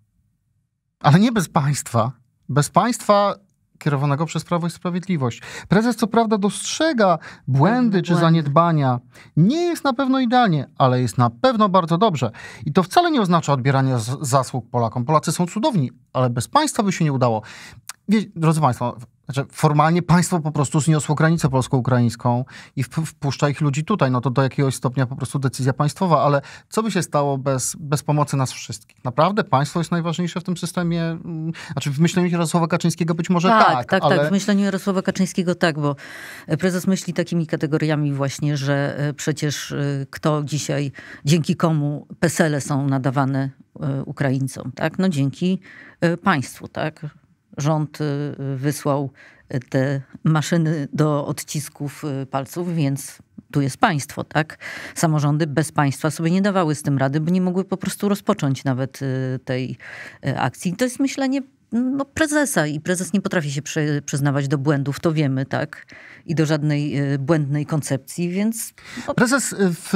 Ale nie bez państwa. Bez państwa kierowanego przez Prawo i Sprawiedliwość. Prezes co prawda dostrzega błędy czy zaniedbania. Nie jest na pewno idealnie, ale jest na pewno bardzo dobrze. I to wcale nie oznacza odbierania zasług Polakom. Polacy są cudowni, ale bez państwa by się nie udało. Wie, drodzy Państwo, znaczy, formalnie państwo po prostu zniosło granicę polsko-ukraińską i wpuszcza ich ludzi tutaj. No to do jakiegoś stopnia po prostu decyzja państwowa, ale co by się stało bez, bez pomocy nas wszystkich? Naprawdę państwo jest najważniejsze w tym systemie? Mm, znaczy w myśleniu Jarosława Kaczyńskiego być może tak. Tak, tak, tak. ale... tak. W myśleniu Jarosława Kaczyńskiego tak, bo e, prezes myśli takimi kategoriami właśnie, że e, przecież e, kto dzisiaj, dzięki komu PESELE są nadawane Ukraińcom, tak? No dzięki państwu, tak? rząd y, wysłał y, te maszyny do odcisków y, palców, więc tu jest państwo, tak? Samorządy bez państwa sobie nie dawały z tym rady, bo nie mogły po prostu rozpocząć nawet tej akcji. to jest myślenie no, prezesa i prezes nie potrafi się przy, przyznawać do błędów, to wiemy, tak? I do żadnej e, błędnej koncepcji, więc... No prezes e, w,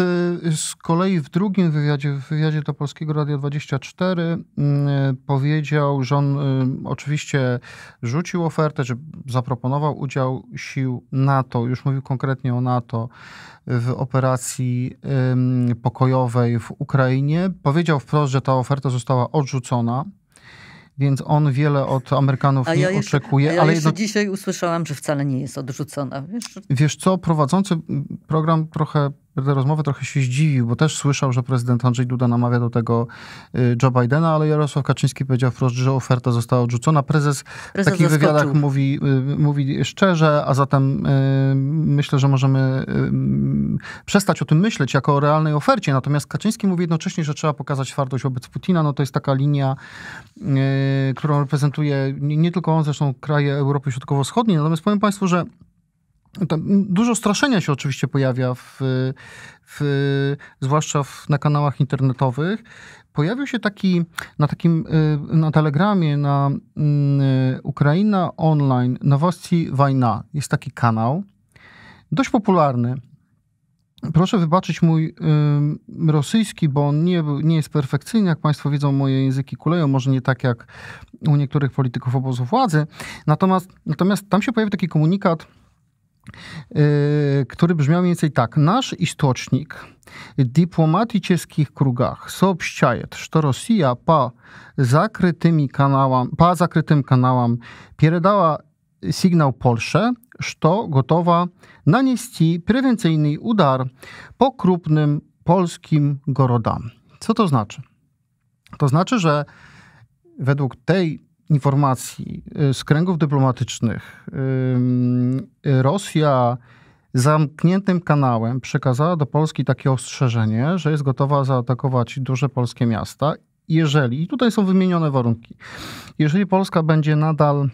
z kolei w drugim wywiadzie, w wywiadzie do Polskiego Radia 24 mm, e, powiedział, że on oczywiście rzucił ofertę, że zaproponował udział sił NATO, już mówił konkretnie o NATO, w operacji pokojowej w Ukrainie. Powiedział wprost, że ta oferta została odrzucona więc on wiele od Amerykanów nie jeszcze, oczekuje. Ja ale jeszcze jedno... dzisiaj usłyszałam, że wcale nie jest odrzucona. Wiesz, wiesz co, prowadzący program trochę tę rozmowę trochę się zdziwił, bo też słyszał, że prezydent Andrzej Duda namawia do tego y, Joe Bidena, ale Jarosław Kaczyński powiedział wprost, że oferta została odrzucona. Prezes, Prezes w takich zaskoczył. wywiadach mówi, y, mówi szczerze, a zatem y, myślę, że możemy przestać o tym myśleć jako o realnej ofercie. Natomiast Kaczyński mówi jednocześnie, że trzeba pokazać twardość wobec Putina. No to jest taka linia, którą reprezentuje nie tylko on, zresztą kraje Europy Środkowo-Wschodniej. Natomiast powiem Państwu, że dużo straszenia się oczywiście pojawia, w, w, zwłaszcza w, na kanałach internetowych. Pojawił się taki na takim y, na telegramie na y, Ukraina Online Nowości Wajna. Jest taki kanał, dość popularny. Proszę wybaczyć mój y, rosyjski, bo on nie, nie jest perfekcyjny. Jak Państwo wiedzą, moje języki kuleją, może nie tak jak u niektórych polityków obozu władzy. Natomiast, natomiast tam się pojawił taki komunikat, Yy, który brzmiał mniej więcej tak. Nasz istocznik w dyplomatycznych krugach sobściaje, że Rosja pa zakrytym kanałom, po zakrytym kanałom передала sygnał Polsze, że gotowa na nanieści prewencyjny udar po krupnym polskim gorodam. Co to znaczy? To znaczy, że według tej informacji y, z kręgów dyplomatycznych y, y, Rosja zamkniętym kanałem przekazała do Polski takie ostrzeżenie, że jest gotowa zaatakować duże polskie miasta, jeżeli, i tutaj są wymienione warunki, jeżeli Polska będzie nadal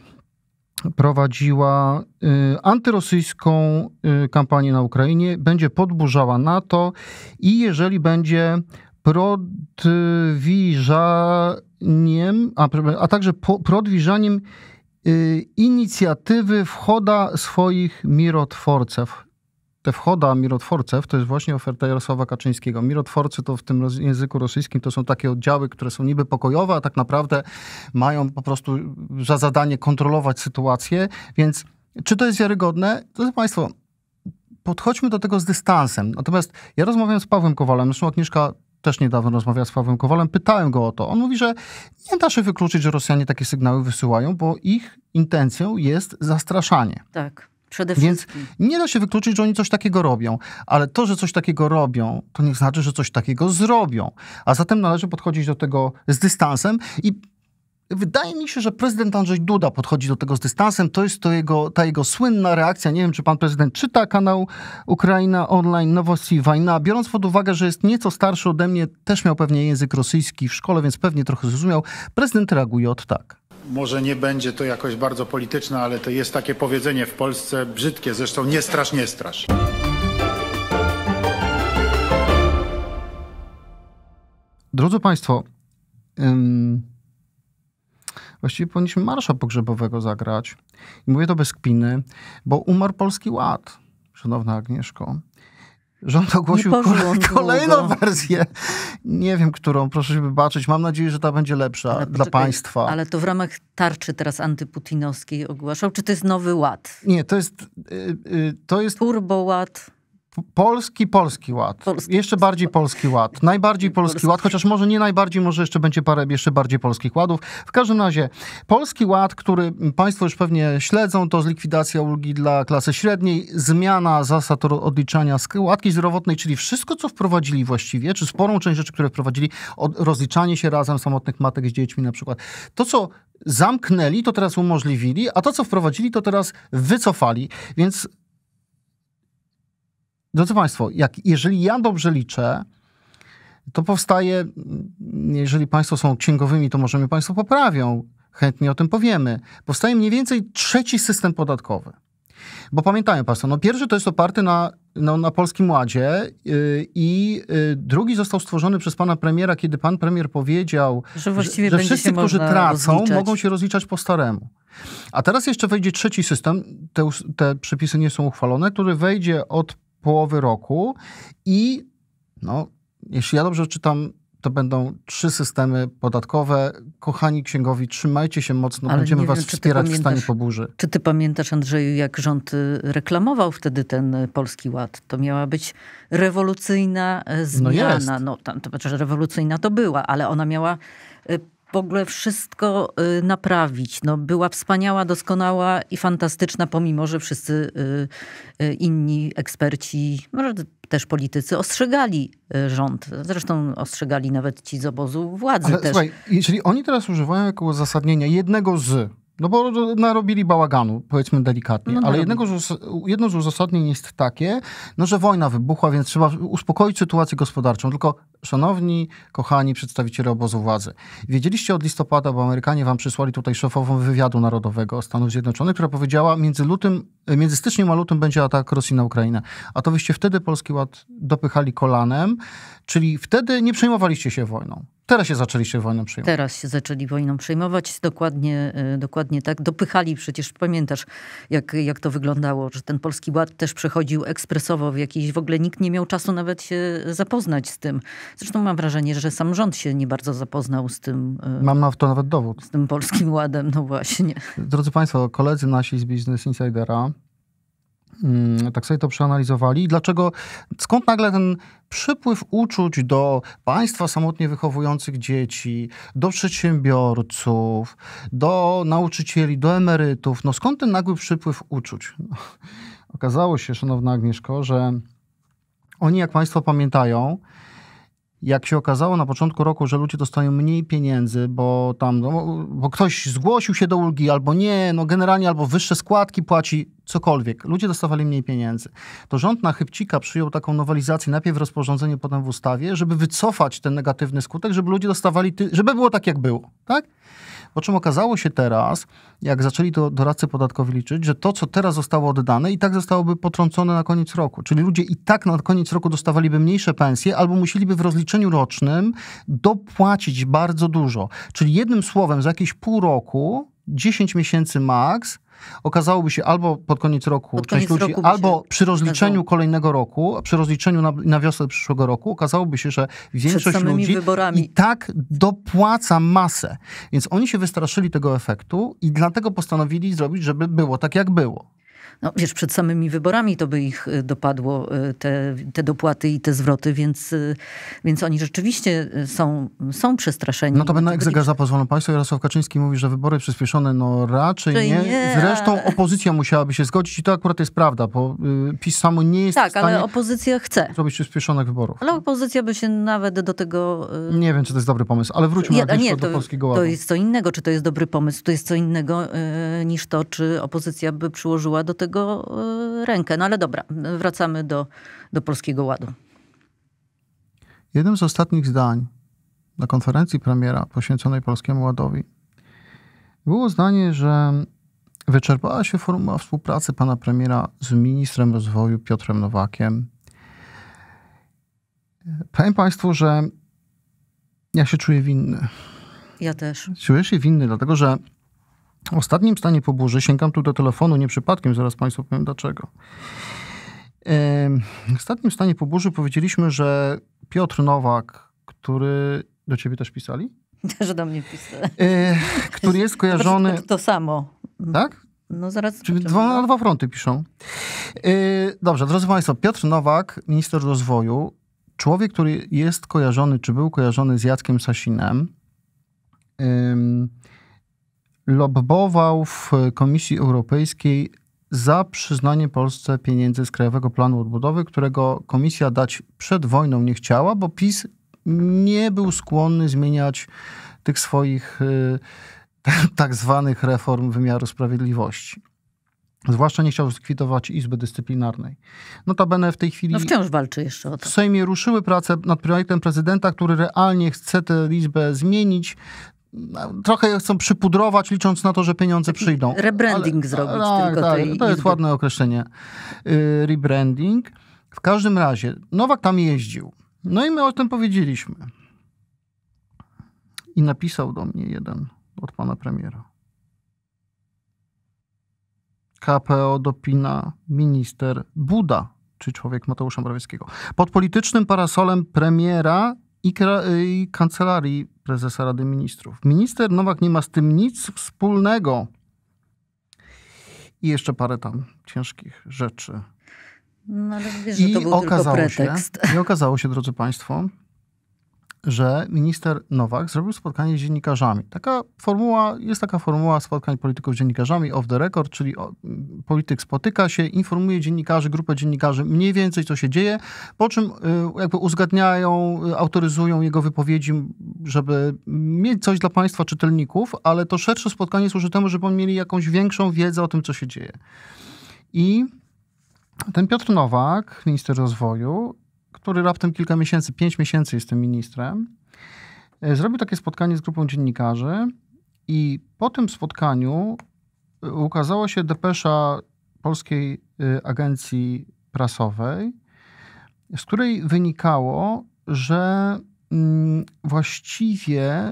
prowadziła y, antyrosyjską y, kampanię na Ukrainie, będzie podburzała NATO i jeżeli będzie prodwiżaniem, a, a także po, prodwiżaniem y, inicjatywy wchoda swoich mirotworcew. Te wchoda mirotworcew to jest właśnie oferta Jarosława Kaczyńskiego. Mirotworcy to w tym języku rosyjskim to są takie oddziały, które są niby pokojowe, a tak naprawdę mają po prostu za zadanie kontrolować sytuację. Więc czy to jest wiarygodne? Drodzy Państwo, podchodźmy do tego z dystansem. Natomiast ja rozmawiałem z Pawłem Kowalem, zresztą Agnieszka też niedawno rozmawiał z Pawłem Kowalem, pytałem go o to. On mówi, że nie da się wykluczyć, że Rosjanie takie sygnały wysyłają, bo ich intencją jest zastraszanie. Tak. Przede Więc nie da się wykluczyć, że oni coś takiego robią, ale to, że coś takiego robią, to nie znaczy, że coś takiego zrobią. A zatem należy podchodzić do tego z dystansem i Wydaje mi się, że prezydent Andrzej Duda podchodzi do tego z dystansem. To jest to jego, ta jego słynna reakcja. Nie wiem, czy pan prezydent czyta kanał Ukraina Online Nowości Wajna. Biorąc pod uwagę, że jest nieco starszy ode mnie, też miał pewnie język rosyjski w szkole, więc pewnie trochę zrozumiał. Prezydent reaguje od tak. Może nie będzie to jakoś bardzo polityczne, ale to jest takie powiedzenie w Polsce brzydkie, zresztą nie strasz, nie strasz. Drodzy Państwo, ym Właściwie powinniśmy marsza pogrzebowego zagrać. I mówię to bez kpiny, bo umarł Polski Ład, szanowna Agnieszko. Rząd ogłosił kolejną długo. wersję. Nie wiem, którą, proszę się wybaczyć. Mam nadzieję, że ta będzie lepsza ale dla państwa. Ale to w ramach tarczy teraz antyputinowskiej ogłaszał? Czy to jest nowy ład? Nie, to jest... Yy, to jest... Polski, polski ład. Polski. Jeszcze bardziej polski ład. Najbardziej polski, polski, ład, chociaż może nie najbardziej, może jeszcze będzie parę jeszcze bardziej polskich ładów. W każdym razie, polski ład, który Państwo już pewnie śledzą, to likwidacja ulgi dla klasy średniej, zmiana zasad odliczania składki zdrowotnej, czyli wszystko, co wprowadzili właściwie, czy sporą część rzeczy, które wprowadzili, rozliczanie się razem samotnych matek z dziećmi na przykład. To, co zamknęli, to teraz umożliwili, a to, co wprowadzili, to teraz wycofali. Więc drodzy Państwo, jak, jeżeli ja dobrze liczę, to powstaje, jeżeli Państwo są księgowymi, to może mnie Państwo poprawią, chętnie o tym powiemy, powstaje mniej więcej trzeci system podatkowy. Bo pamiętają Państwo, no pierwszy to jest oparty na, no, na Polskim Ładzie yy, i yy, drugi został stworzony przez pana premiera, kiedy pan premier powiedział, że, właściwie że, że wszyscy, którzy tracą, rozliczać. mogą się rozliczać po staremu. A teraz jeszcze wejdzie trzeci system, te, te przepisy nie są uchwalone, który wejdzie od połowy roku i no, jeśli ja dobrze czytam, to będą trzy systemy podatkowe. Kochani księgowi, trzymajcie się mocno, Ale będziemy wiem, was wspierać w stanie poburzy. Czy ty pamiętasz, Andrzeju, jak rząd y, reklamował wtedy ten y, Polski Ład? To miała być rewolucyjna y, no zmiana. No, jest. no tam, to znaczy, że rewolucyjna to była, ale ona miała w ogóle wszystko y, naprawić. No, była wspaniała, doskonała i fantastyczna, pomimo że wszyscy y, y, inni eksperci, może też politycy, ostrzegali rząd. Zresztą ostrzegali nawet ci z obozu władzy Ale, też. Słuchaj, jeśli oni teraz używają jako uzasadnienia jednego z no bo narobili bałaganu, powiedzmy delikatnie. No, ale jednego, jedno z uzasadnień jest takie, no że wojna wybuchła, więc trzeba uspokoić sytuację gospodarczą. Tylko, szanowni, kochani przedstawiciele obozu władzy, wiedzieliście od listopada, bo Amerykanie wam przysłali tutaj szefową wywiadu narodowego Stanów Zjednoczonych, która powiedziała, między, lutym, między styczniem a lutym będzie atak Rosji na Ukrainę. A to wyście wtedy Polski Ład dopychali kolanem, czyli wtedy nie przejmowaliście się wojną. Teraz się zaczęli się wojną przejmować. Teraz się zaczęli wojną przejmować, dokładnie, e, dokładnie tak. Dopychali przecież, pamiętasz, jak, jak to wyglądało, że ten Polski Ład też przechodził ekspresowo w jakiejś, w ogóle nikt nie miał czasu nawet się zapoznać z tym. Zresztą mam wrażenie, że sam rząd się nie bardzo zapoznał z tym. E, mam na to nawet dowód. Z tym Polskim Ładem, no właśnie. Drodzy Państwo, koledzy nasi z Business Insidera Mm, tak sobie to przeanalizowali. Dlaczego, skąd nagle ten przypływ uczuć do państwa samotnie wychowujących dzieci, do przedsiębiorców, do nauczycieli, do emerytów? No skąd ten nagły przypływ uczuć? No, okazało się, szanowna Agnieszko, że oni, jak państwo pamiętają, jak się okazało na początku roku, że ludzie dostają mniej pieniędzy, bo tam no, bo ktoś zgłosił się do ulgi albo nie, no generalnie albo wyższe składki płaci, cokolwiek. Ludzie dostawali mniej pieniędzy. To rząd na chybcika przyjął taką nowelizację najpierw w rozporządzeniu, potem w ustawie, żeby wycofać ten negatywny skutek, żeby ludzie dostawali, ty- żeby było tak jak było, tak? Po czym okazało się teraz, jak zaczęli to doradcy podatkowi liczyć, że to, co teraz zostało oddane, i tak zostałoby potrącone na koniec roku. Czyli ludzie i tak na koniec roku dostawaliby mniejsze pensje, albo musieliby w rozliczeniu rocznym dopłacić bardzo dużo. Czyli jednym słowem, za jakieś pół roku, 10 miesięcy maks, okazałoby się albo pod koniec roku pod część koniec ludzi, roku albo przy rozliczeniu okazało. kolejnego roku, przy rozliczeniu na, na, wiosnę przyszłego roku, okazałoby się, że większość ludzi wyborami. i tak dopłaca masę. Więc oni się wystraszyli tego efektu i dlatego postanowili zrobić, żeby było tak, jak było. No wiesz, przed samymi wyborami to by ich y, dopadło, y, te, te dopłaty i te zwroty, więc, y, więc oni rzeczywiście są, są przestraszeni. No to będą egzegarza pozwolą państwo. Jarosław Kaczyński mówi, że wybory przyspieszone, no raczej nie. nie. Zresztą opozycja musiałaby się zgodzić i to akurat jest prawda, bo PiS samo nie jest tak, w stanie... Tak, ale opozycja chce. ...zrobić przyspieszonych wyborów. Ale opozycja by się nawet do tego... Nie wiem, czy to jest dobry pomysł, ale wróćmy ja, nie, to, do Polskiego Ładu. To jest co innego, czy to jest dobry pomysł, to jest co innego niż to, czy opozycja by przyłożyła do do tego e, rękę. No ale dobra, wracamy do, do Polskiego Ładu. Jednym z ostatnich zdań na konferencji premiera poświęconej Polskiemu Ładowi było zdanie, że wyczerpała się formuła współpracy pana premiera z ministrem rozwoju Piotrem Nowakiem. Powiem państwu, że ja się czuję winny. Ja też. Czuję się winny, dlatego że ostatnim stanie po burzy, sięgam tu do telefonu, nie przypadkiem, zaraz Państwu powiem dlaczego. W ostatnim stanie po burzy powiedzieliśmy, że Piotr Nowak, który do ciebie też pisali? Że do mnie pisali. E, który jest znaczy, kojarzony... To, to, samo. Tak? No zaraz. Czyli dwa, na dwa fronty piszą. E, dobrze, drodzy Państwo, Piotr Nowak, minister rozwoju, człowiek, który jest kojarzony, czy był kojarzony z Jackiem Sasinem. Yy, lobbował w Komisji Europejskiej za przyznanie Polsce pieniędzy z Krajowego Planu Odbudowy, którego komisja dać przed wojną nie chciała, bo PiS nie był skłonny zmieniać tych swoich y, tak zwanych reform wymiaru sprawiedliwości. Zwłaszcza nie chciał zlikwidować Izby Dyscyplinarnej. Notabene w tej chwili... No wciąż walczy jeszcze o to. W Sejmie ruszyły prace nad projektem prezydenta, który realnie chce tę Izbę zmienić trochę chcą przypudrować, licząc na to, że pieniądze przyjdą. Rebranding ale, zrobić tak, tylko tak, tej no To jest ładne określenie. Y, rebranding. W każdym razie, Nowak tam jeździł. No i my o tym powiedzieliśmy. I napisał do mnie jeden od pana premiera. KPO dopina minister Buda, czy człowiek Mateusza Morawieckiego. Pod politycznym parasolem premiera i, i kancelarii prezesa Rady Ministrów. Minister Nowak nie ma z tym nic wspólnego. I jeszcze parę tam ciężkich rzeczy. No ale wiesz, I że to był okazało tylko pretekst. Się, I okazało się, drodzy Państwo, że minister Nowak zrobił spotkanie z dziennikarzami. Taka formuła, jest taka formuła spotkań polityków z dziennikarzami off the record, czyli polityk spotyka się, informuje dziennikarzy, grupę dziennikarzy mniej więcej co się dzieje, po czym y, jakby uzgadniają, y, autoryzują jego wypowiedzi, żeby mieć coś dla państwa czytelników, ale to szersze spotkanie służy temu, żeby oni mieli jakąś większą wiedzę o tym, co się dzieje. I ten Piotr Nowak, minister rozwoju, który raptem kilka miesięcy, pięć miesięcy jestem ministrem, e, zrobił takie spotkanie z grupą dziennikarzy i po tym spotkaniu e, ukazała się depesza Polskiej e, Agencji Prasowej, z której wynikało, że mm, właściwie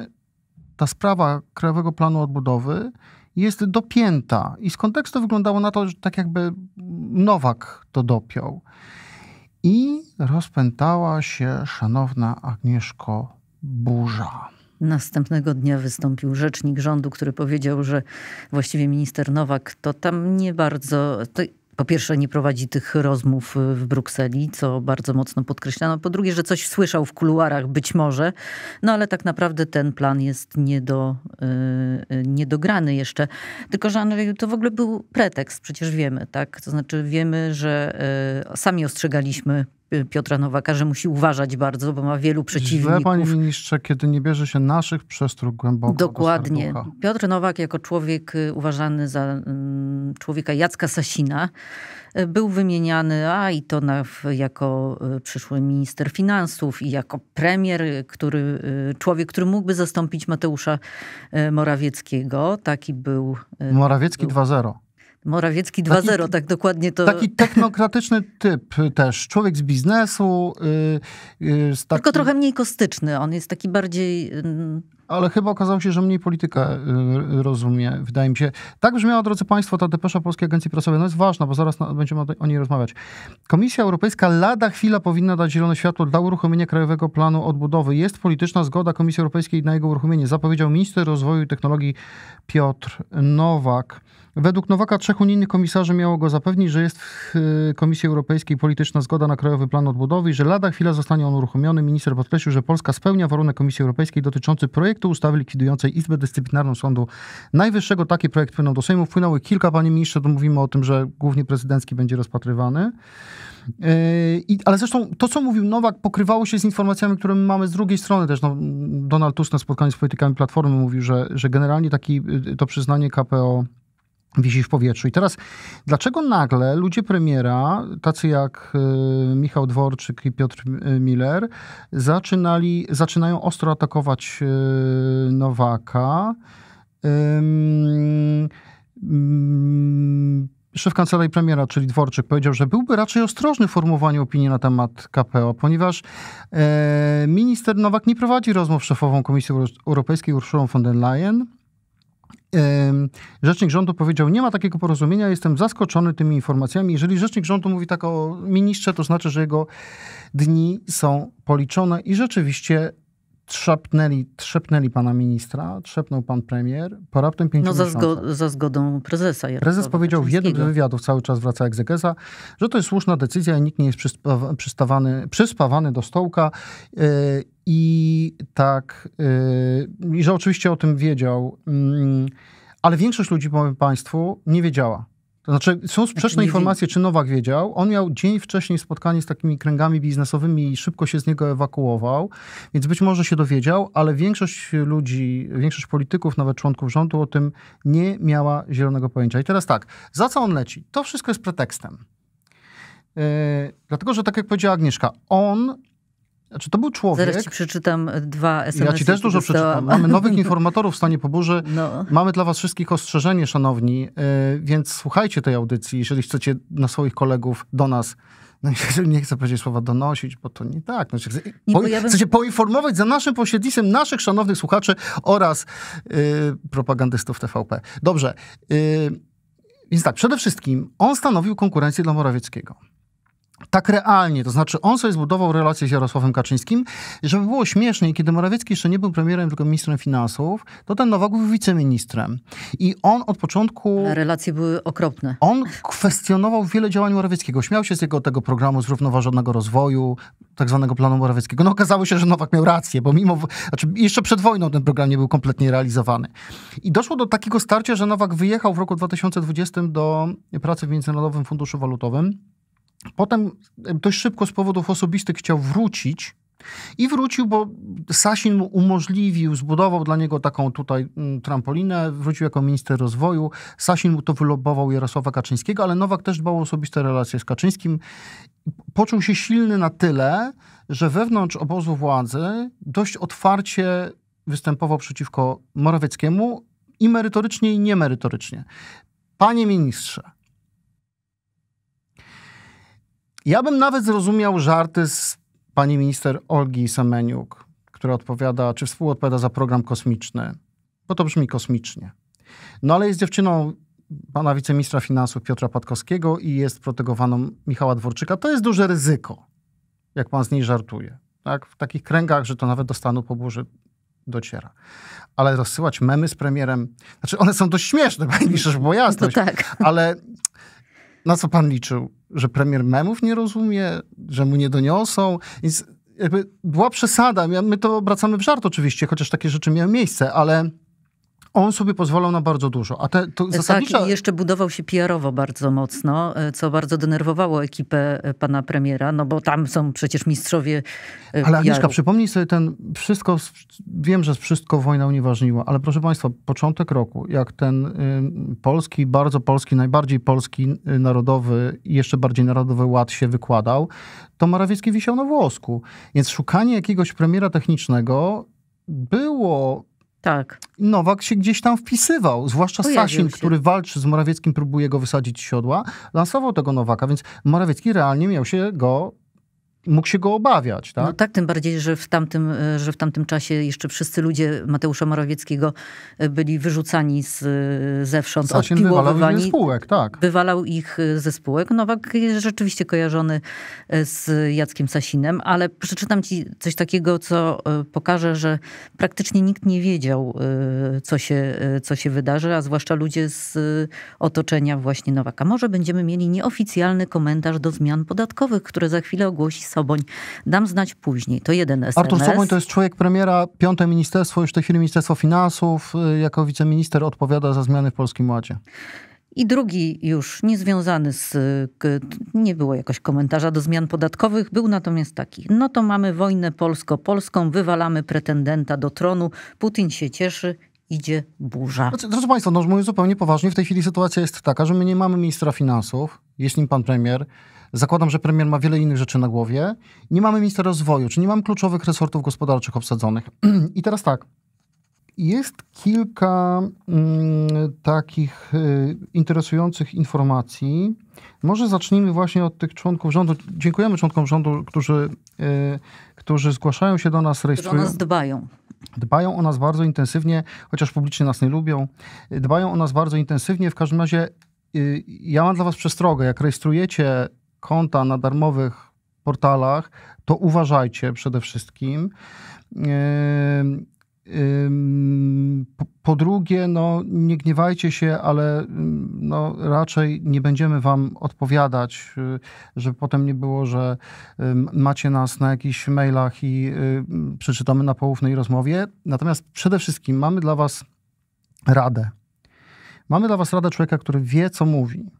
ta sprawa Krajowego Planu Odbudowy jest dopięta. I z kontekstu wyglądało na to, że tak jakby mm, Nowak to dopiął. I rozpętała się, szanowna Agnieszko, burza. Następnego dnia wystąpił rzecznik rządu, który powiedział, że właściwie minister Nowak to tam nie bardzo, to po pierwsze nie prowadzi tych rozmów y, w Brukseli, co bardzo mocno podkreślano. Po drugie, że coś słyszał w kuluarach być może, no ale tak naprawdę ten plan jest nie do, y, y, niedograny jeszcze. Tylko, że Andrzeju, to w ogóle był pretekst, przecież wiemy, tak? To znaczy wiemy, że sami ostrzegaliśmy Piotra Nowaka, że musi uważać bardzo, bo ma wielu przeciwników. Źle, panie ministrze, kiedy nie bierze się naszych przestróg głęboko Dokładnie. Do Piotr Nowak jako człowiek y, uważany za mm, człowieka Jacka Sasina y, był wymieniany, a i to na, jako y, przyszły minister finansów i jako premier, który, człowiek, który mógłby zastąpić Mateusza Morawieckiego. Taki był... Morawiecki był, 2.0. Morawiecki 2.0, tak dokładnie to... Taki technokratyczny typ też, człowiek z biznesu. Yy, yy, taki... Tylko trochę mniej kostyczny, on jest taki bardziej... Yy... Ale chyba okazało się, że mniej politykę y, rozumie, wydaje mi się. Tak brzmiała, drodzy Państwo, ta depesza Polskiej Agencji Prasowej. No jest ważna, bo zaraz będziemy o niej rozmawiać. Komisja Europejska lada chwila powinna dać zielone światło dla uruchomienia Krajowego Planu Odbudowy. Jest polityczna zgoda Komisji Europejskiej na jego uruchomienie, zapowiedział minister rozwoju i technologii Piotr Nowak. Według Nowaka trzech unijnych komisarzy miało go zapewnić, że jest w y, Komisji Europejskiej polityczna zgoda na Krajowy Plan Odbudowy i że lada chwila zostanie on uruchomiony. Minister podkreślił, że Polska spełnia warunek Komisji Europejskiej dotyczący projektu ustawy likwidującej Izbę Dyscyplinarną Sądu Najwyższego. Taki projekt płynął do Sejmu. Wpłynęły kilka, panie ministrze, to mówimy o tym, że głównie prezydencki będzie rozpatrywany. Y, I, ale zresztą to, co mówił Nowak, pokrywało się z informacjami, które my mamy z drugiej strony też. No, Donald Tusk na spotkaniu z politykami Platformy mówił, że, że generalnie taki, y, to przyznanie KPO wisi w powietrzu. I teraz, dlaczego nagle ludzie premiera, tacy jak y, Michał Dworczyk i Piotr y, Miller, zaczynali, zaczynają ostro atakować y, Nowaka? Um, um, szef kancelarii premiera, czyli Dworczyk, powiedział, że byłby raczej ostrożny w formułowaniu opinii na temat KPO, ponieważ e, minister Nowak nie prowadzi rozmów z szefową Komisji Europejskiej Urszulą von der Leyen Rzecznik rządu powiedział, nie ma takiego porozumienia, jestem zaskoczony tymi informacjami. Jeżeli rzecznik rządu mówi tak o ministrze, to znaczy, że jego dni są policzone i rzeczywiście trzepnęli, trzepnęli pana ministra, trzepnął pan premier po raptem pięciu No za, zgo za zgodą prezesa. Jarosława Prezes powiedział w jednym z wywiadów, cały czas wraca egzegeza, że to jest słuszna decyzja i nikt nie jest przystawany, przyspawany do stołka yy, i tak. Y, I że oczywiście o tym wiedział, mm, ale większość ludzi, powiem Państwu, nie wiedziała. To znaczy, są znaczy, sprzeczne informacje, czy Nowak wiedział. On miał dzień wcześniej spotkanie z takimi kręgami biznesowymi i szybko się z niego ewakuował, więc być może się dowiedział, ale większość ludzi, większość polityków, nawet członków rządu o tym nie miała zielonego pojęcia. I teraz tak, za co on leci? To wszystko jest pretekstem. Yy, dlatego, że tak jak powiedziała Agnieszka, on znaczy, to był człowiek. Zaraz ci przeczytam e, dwa SMS. Ja ci też dużo dostałam. przeczytam. Mamy nowych informatorów w stanie poburzy. No. Mamy dla was wszystkich ostrzeżenie, szanowni, e, więc słuchajcie tej audycji, jeżeli chcecie na swoich kolegów, do nas no nie chcę powiedzieć słowa donosić, bo to nie tak. Znaczy, chcę, po, ja bym... chcę się poinformować za naszym pośrednictwem naszych szanownych słuchaczy oraz yy, propagandystów TVP. Dobrze. Yy, więc tak, przede wszystkim on stanowił konkurencję dla Morawieckiego tak realnie. To znaczy on sobie zbudował relacje z Jarosławem Kaczyńskim. Żeby było śmieszniej, kiedy Morawiecki jeszcze nie był premierem, tylko ministrem finansów, to ten Nowak był wiceministrem. I on od początku... Relacje były okropne. On kwestionował wiele działań Morawieckiego. Śmiał się z jego tego programu zrównoważonego rozwoju, tak zwanego planu Morawieckiego. No okazało się, że Nowak miał rację, bo mimo... Znaczy jeszcze przed wojną ten program nie był kompletnie realizowany. I doszło do takiego starcia, że Nowak wyjechał w roku 2020 do pracy w Międzynarodowym Funduszu Walutowym. Potem dość szybko z powodów osobistych chciał wrócić i wrócił, bo Sasin mu umożliwił, zbudował dla niego taką tutaj mm, trampolinę, wrócił jako minister rozwoju. Sasin mu to wylobował Jarosława Kaczyńskiego, ale Nowak też dbał o osobiste relacje z Kaczyńskim. Poczuł się silny na tyle, że wewnątrz obozu władzy dość otwarcie występował przeciwko Morawieckiemu i merytorycznie, i niemerytorycznie. Panie ministrze, ja bym nawet zrozumiał żarty z pani minister Olgi Semeniuk, która odpowiada, czy współodpowiada za program kosmiczny, bo to brzmi kosmicznie. No ale jest dziewczyną pana wiceministra finansów Piotra Patkowskiego i jest protegowaną Michała Dworczyka. To jest duże ryzyko, jak pan z niej żartuje. Tak? W takich kręgach, że to nawet do stanu pobóży dociera. Ale rozsyłać memy z premierem, znaczy one są dość śmieszne, pani bo jasność, no tak. ale na co pan liczył? Że premier memów nie rozumie, że mu nie doniosą? Więc jakby była przesada. My to obracamy w żart oczywiście, chociaż takie rzeczy miały miejsce, ale on sobie pozwalał na bardzo dużo. A te, to Tak, i jeszcze budował się PR-owo bardzo mocno, e, co bardzo denerwowało ekipę e, pana premiera, no bo tam są przecież mistrzowie e, Ale Agnieszka, przypomnij sobie ten, wszystko, wiem, że wszystko wojna unieważniła, ale proszę państwa, początek roku, jak ten polski, bardzo polski, najbardziej polski, y, narodowy jeszcze bardziej narodowy ład się wykładał, to Morawiecki wisiał na włosku. Więc szukanie jakiegoś premiera technicznego było tak. Nowak się gdzieś tam wpisywał, zwłaszcza Pojawił Sasin, się. który walczy z Morawieckim, próbuje go wysadzić z siodła, lansował tego Nowaka, więc Morawiecki realnie miał się go mógł się go obawiać. Tak? No tak, tym bardziej, że w, tamtym, e, że w tamtym czasie jeszcze wszyscy ludzie Mateusza Morawieckiego e, byli wyrzucani z, e, zewsząd, Sasin odpiłowywani. Wywalał spółek, tak. Wywalał ich ze spółek. Nowak jest rzeczywiście kojarzony z Jackiem Sasinem, ale przeczytam ci coś takiego, co pokaże, że praktycznie nikt nie wiedział, co się, co się wydarzy, a zwłaszcza ludzie z otoczenia właśnie Nowaka. Może będziemy mieli nieoficjalny komentarz do zmian podatkowych, które za chwilę ogłosi Soboń. Dam znać później. To jeden SMS. Artur Soboń to jest człowiek premiera, piąte ministerstwo, już w tej chwili Ministerstwo Finansów. Y, jako wiceminister odpowiada za zmiany w Polskim Ładzie. I drugi już niezwiązany z, nie było jakoś komentarza do zmian podatkowych, był natomiast taki. No to mamy wojnę polsko-polską, wywalamy pretendenta do tronu, Putin się cieszy, idzie burza. Znaczy, drodzy Państwo, no mówię zupełnie poważnie, w tej chwili sytuacja jest taka, że my nie mamy ministra finansów, jest nim pan premier, Zakładam, że premier ma wiele innych rzeczy na głowie. Nie mamy ministra rozwoju, czy nie mamy kluczowych resortów gospodarczych obsadzonych. I teraz tak. Jest kilka mm, takich y, interesujących informacji. Może zacznijmy właśnie od tych członków rządu. Dziękujemy członkom rządu, którzy, y, którzy zgłaszają się do nas, rejestrują. Którzy o nas dbają. Dbają o nas bardzo intensywnie, chociaż publicznie nas nie lubią. Dbają o nas bardzo intensywnie. W każdym razie y, ja mam dla Was przestrogę. Jak rejestrujecie konta na darmowych portalach, to uważajcie przede wszystkim. Yy, yy, po drugie, no, nie gniewajcie się, ale mm, no, raczej nie będziemy wam odpowiadać, yy, żeby potem nie było, że macie nas na jakichś mailach i przeczytamy na poufnej rozmowie. Natomiast przede wszystkim mamy dla was radę. Mamy dla was radę człowieka, który wie, co mówi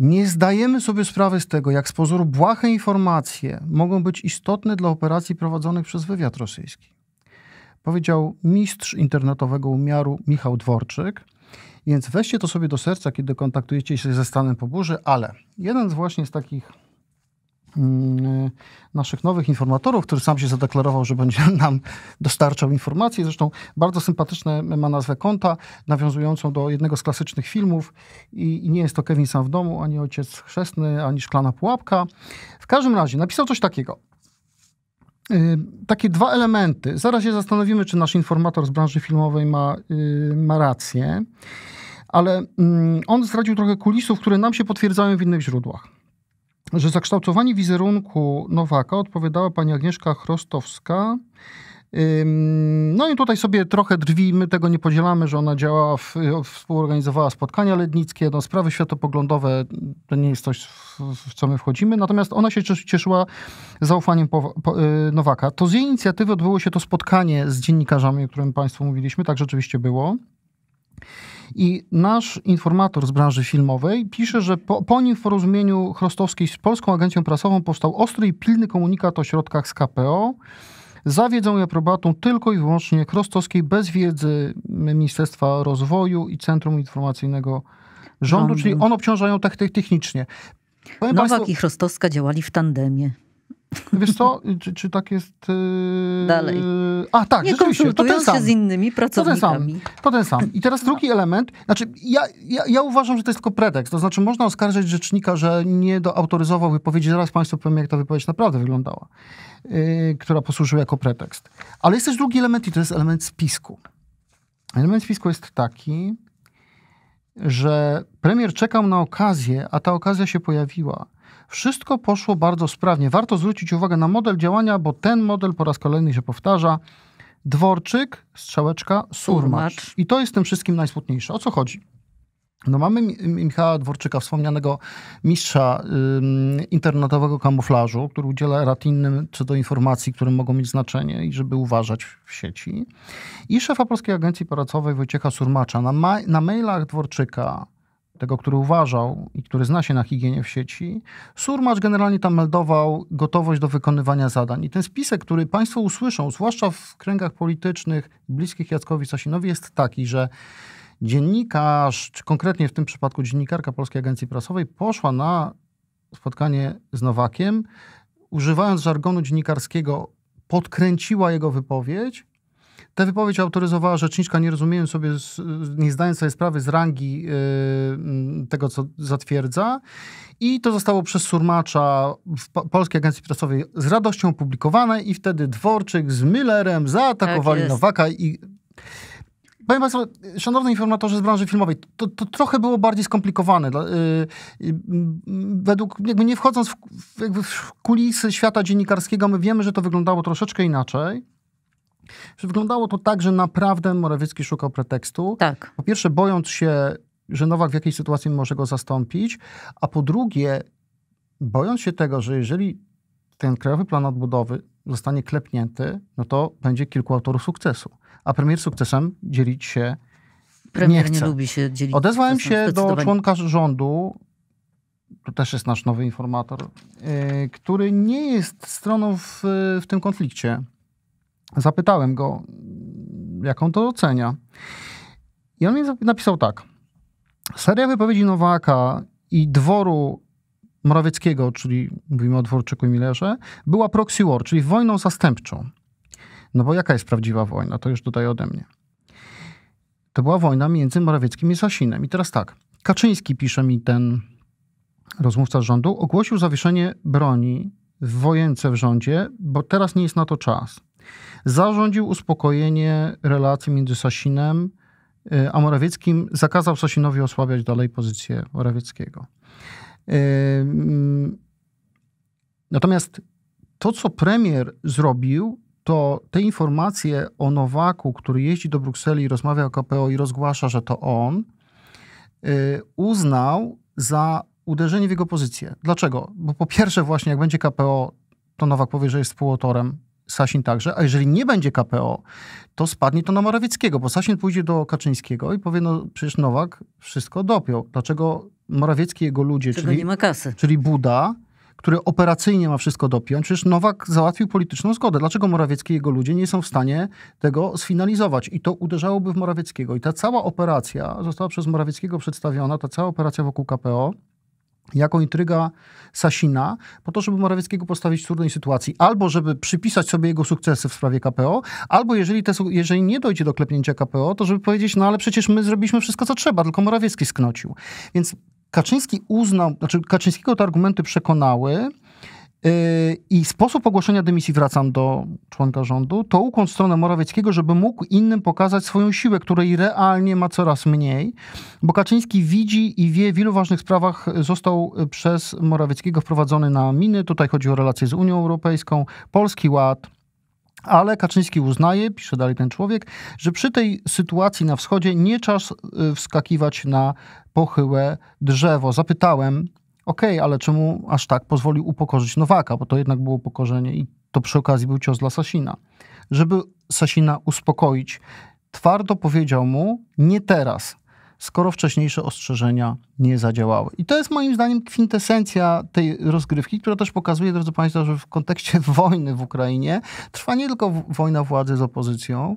nie zdajemy sobie sprawy z tego, jak z pozoru błahe informacje mogą być istotne dla operacji prowadzonych przez wywiad rosyjski. Powiedział mistrz internetowego umiaru Michał Dworczyk. Więc weźcie to sobie do serca, kiedy kontaktujecie się ze stanem po burzy, ale jeden z właśnie z takich Mm, y, naszych nowych informatorów, który sam się zadeklarował, że będzie nam dostarczał informacji. Zresztą bardzo sympatyczne ma nazwę konta, nawiązującą do jednego z klasycznych filmów i, i nie jest to Kevin sam w domu, ani ojciec chrzestny, ani szklana pułapka. W każdym razie napisał coś takiego. Yy, takie dwa elementy. Zaraz się zastanowimy, czy nasz informator z branży filmowej ma, yy, ma rację, ale yy, on zdradził trochę kulisów, które nam się potwierdzają w innych źródłach że za kształtowanie wizerunku Nowaka odpowiadała pani Agnieszka Chrostowska. No i tutaj sobie trochę drwi, my tego nie podzielamy, że ona działała, w, współorganizowała spotkania lednickie, no, sprawy światopoglądowe, to nie jest coś, w, co my wchodzimy. Natomiast ona się cieszyła zaufaniem po, po, y, Nowaka. To z jej inicjatywy odbyło się to spotkanie z dziennikarzami, o którym państwu mówiliśmy, tak rzeczywiście było. I nasz informator z branży filmowej pisze, że po, po nim w porozumieniu chrostowskiej z Polską Agencją Prasową powstał ostry i pilny komunikat o środkach z KPO, za wiedzą i aprobatą tylko i wyłącznie krostowskiej, bez wiedzy Ministerstwa Rozwoju i Centrum Informacyjnego Rządu, czyli on obciążają tak technicznie. Powiem Nowak Państwu, i Chrostowska działali w tandemie. Wiesz co, czy, czy tak jest... Y, Dalej. A tak, nie rzeczywiście. To ten sam. się z innymi pracownikami. To ten sam. To ten sam. I teraz drugi element. Znaczy, ja, ja, ja uważam, że to jest tylko pretekst. To znaczy, można oskarżać rzecznika, że nie doautoryzował wypowiedzi. Zaraz państwu powiem, jak ta wypowiedź naprawdę wyglądała. Yy, która posłużyła jako pretekst. Ale jest też drugi element i to jest element spisku. Element spisku jest taki, że premier czekał na okazję, a ta okazja się pojawiła – wszystko poszło bardzo sprawnie. Warto zwrócić uwagę na model działania, bo ten model po raz kolejny się powtarza. Dworczyk, strzałeczka, surmacz. surmacz. I to jest tym wszystkim najsmutniejsze. O co chodzi? No mamy Michała Dworczyka, wspomnianego mistrza y, internetowego kamuflażu, który udziela rad innym co do informacji, które mogą mieć znaczenie i żeby uważać w sieci. I szefa Polskiej Agencji Pracowej Wojciecha Surmacza. Na, ma- na mailach Dworczyka tego, który uważał i który zna się na higienie w sieci, Surmacz generalnie tam meldował gotowość do wykonywania zadań. I ten spisek, który Państwo usłyszą, zwłaszcza w kręgach politycznych bliskich Jackowi Sasinowi, jest taki, że dziennikarz, czy konkretnie w tym przypadku dziennikarka Polskiej Agencji Prasowej, poszła na spotkanie z Nowakiem, używając żargonu dziennikarskiego, podkręciła jego wypowiedź Tę wypowiedź autoryzowała rzeczniczka, nie rozumiejąc sobie, nie zdając sobie sprawy z rangi y, tego, co zatwierdza. I to zostało przez Surmacza w Polskiej Agencji Prasowej z radością opublikowane i wtedy Dworczyk z mylerem zaatakowali tak Nowaka i... Panie Państwo, szanowni informatorzy z branży filmowej, to, to trochę było bardziej skomplikowane. Y, y, według, jakby nie wchodząc w, w kulisy świata dziennikarskiego, my wiemy, że to wyglądało troszeczkę inaczej. Że wyglądało to tak, że naprawdę Morawiecki szukał pretekstu. Tak. Po pierwsze, bojąc się, że Nowak w jakiejś sytuacji może go zastąpić, a po drugie, bojąc się tego, że jeżeli ten krajowy plan odbudowy zostanie klepnięty, no to będzie kilku autorów sukcesu. A premier sukcesem dzielić się Premier nie, chce. nie lubi się dzielić. Odezwałem się do członka rządu, to też jest nasz nowy informator, yy, który nie jest stroną w, w tym konflikcie zapytałem go, jaką to ocenia. I on mi napisał tak. Seria wypowiedzi Nowaka i dworu Morawieckiego, czyli mówimy o Dworczyku i Millerze, była proxy war, czyli wojną zastępczą. No bo jaka jest prawdziwa wojna? To już tutaj ode mnie. To była wojna między Morawieckim i Sasinem. I teraz tak. Kaczyński pisze mi ten rozmówca z rządu, ogłosił zawieszenie broni w wojence w rządzie, bo teraz nie jest na to czas zarządził uspokojenie relacji między Sasinem e, a Morawieckim, zakazał Sasinowi osłabiać dalej pozycję Morawieckiego. E, mm, natomiast to, co premier zrobił, to te informacje o Nowaku, który jeździ do Brukseli rozmawia o KPO i rozgłasza, że to on, e, uznał za uderzenie w jego pozycję. Dlaczego? Bo po pierwsze właśnie, jak będzie KPO, to Nowak powie, że jest współautorem Sasin także, a jeżeli nie będzie KPO, to spadnie to na Morawieckiego, bo Sasin pójdzie do Kaczyńskiego i powie, no przecież Nowak wszystko dopiął. Dlaczego Morawiecki i jego ludzie, ma kasy. czyli Buda, który operacyjnie ma wszystko dopiąć. Przecież Nowak załatwił polityczną zgodę. Dlaczego Morawiecki i jego ludzie nie są w stanie tego sfinalizować? I to uderzałoby w Morawieckiego. I ta cała operacja została przez Morawieckiego przedstawiona, ta cała operacja wokół KPO, jako intryga Sasina, po to, żeby Morawieckiego postawić w trudnej sytuacji, albo żeby przypisać sobie jego sukcesy w sprawie KPO, albo jeżeli, te, jeżeli nie dojdzie do klepnięcia KPO, to żeby powiedzieć, no ale przecież my zrobiliśmy wszystko, co trzeba, tylko Morawiecki sknocił. Więc Kaczyński uznał, znaczy Kaczyńskiego te argumenty przekonały, Yy, I sposób ogłoszenia dymisji, wracam do członka rządu, to ukłon stronę Morawieckiego, żeby mógł innym pokazać swoją siłę, której realnie ma coraz mniej, bo Kaczyński widzi i wie w ilu ważnych sprawach został przez Morawieckiego wprowadzony na miny. Tutaj chodzi o relacje z Unią Europejską, Polski Ład, ale Kaczyński uznaje, pisze dalej ten człowiek, że przy tej sytuacji na wschodzie nie czas y, wskakiwać na pochyłe drzewo. Zapytałem okej, okay, ale czemu aż tak pozwolił upokorzyć Nowaka, bo to jednak było upokorzenie i to przy okazji był cios dla Sasina. Żeby Sasina uspokoić, twardo powiedział mu, nie teraz, skoro wcześniejsze ostrzeżenia nie zadziałały. I to jest moim zdaniem kwintesencja tej rozgrywki, która też pokazuje, drodzy Państwo, że w kontekście wojny w Ukrainie trwa nie tylko wojna władzy z opozycją,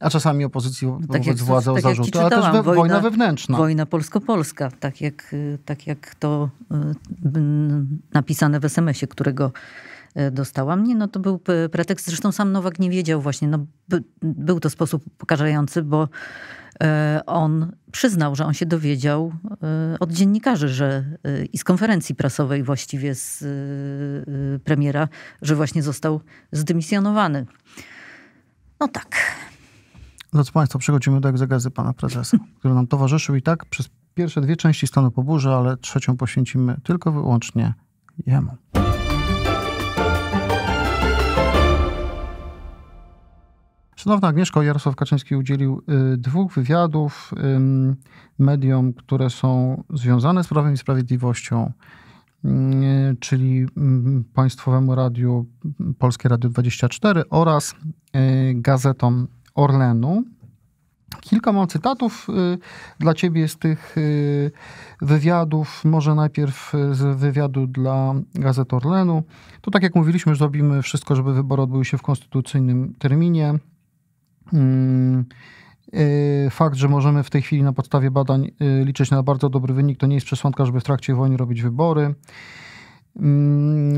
a czasami opozycji no, tak wobec władzy tak ale też we, wojna, wojna, wewnętrzna. Wojna polsko-polska, tak jak, y, tak jak to y, napisane w SMS-ie, którego y, dostałam. Nie, no to był pretekst. Zresztą sam Nowak nie wiedział właśnie. No, by, był to sposób pokażający, bo on przyznał, że on się dowiedział od dziennikarzy że, i z konferencji prasowej właściwie z premiera, że właśnie został zdymisjonowany. No tak. Drodzy Państwo, przechodzimy do egzegezy pana prezesa, który nam towarzyszył i tak przez pierwsze dwie części stanu burze, ale trzecią poświęcimy tylko wyłącznie jemu. Szanowna Agnieszko, Jarosław Kaczyński udzielił y, dwóch wywiadów y, mediom, które są związane z Prawem i Sprawiedliwością, y, czyli Państwowemu Radiu, Polskie Radio 24 oraz y, gazetom Orlenu. Kilka mam cytatów y, dla ciebie z tych y, wywiadów. Może najpierw y, z wywiadu dla Gazet Orlenu. To tak jak mówiliśmy, zrobimy wszystko, żeby wybory odbyły się w konstytucyjnym terminie. Mm, fakt, że możemy w tej chwili na podstawie badań liczyć na bardzo dobry wynik, to nie jest przesłanka, żeby w trakcie wojny robić wybory. Mm,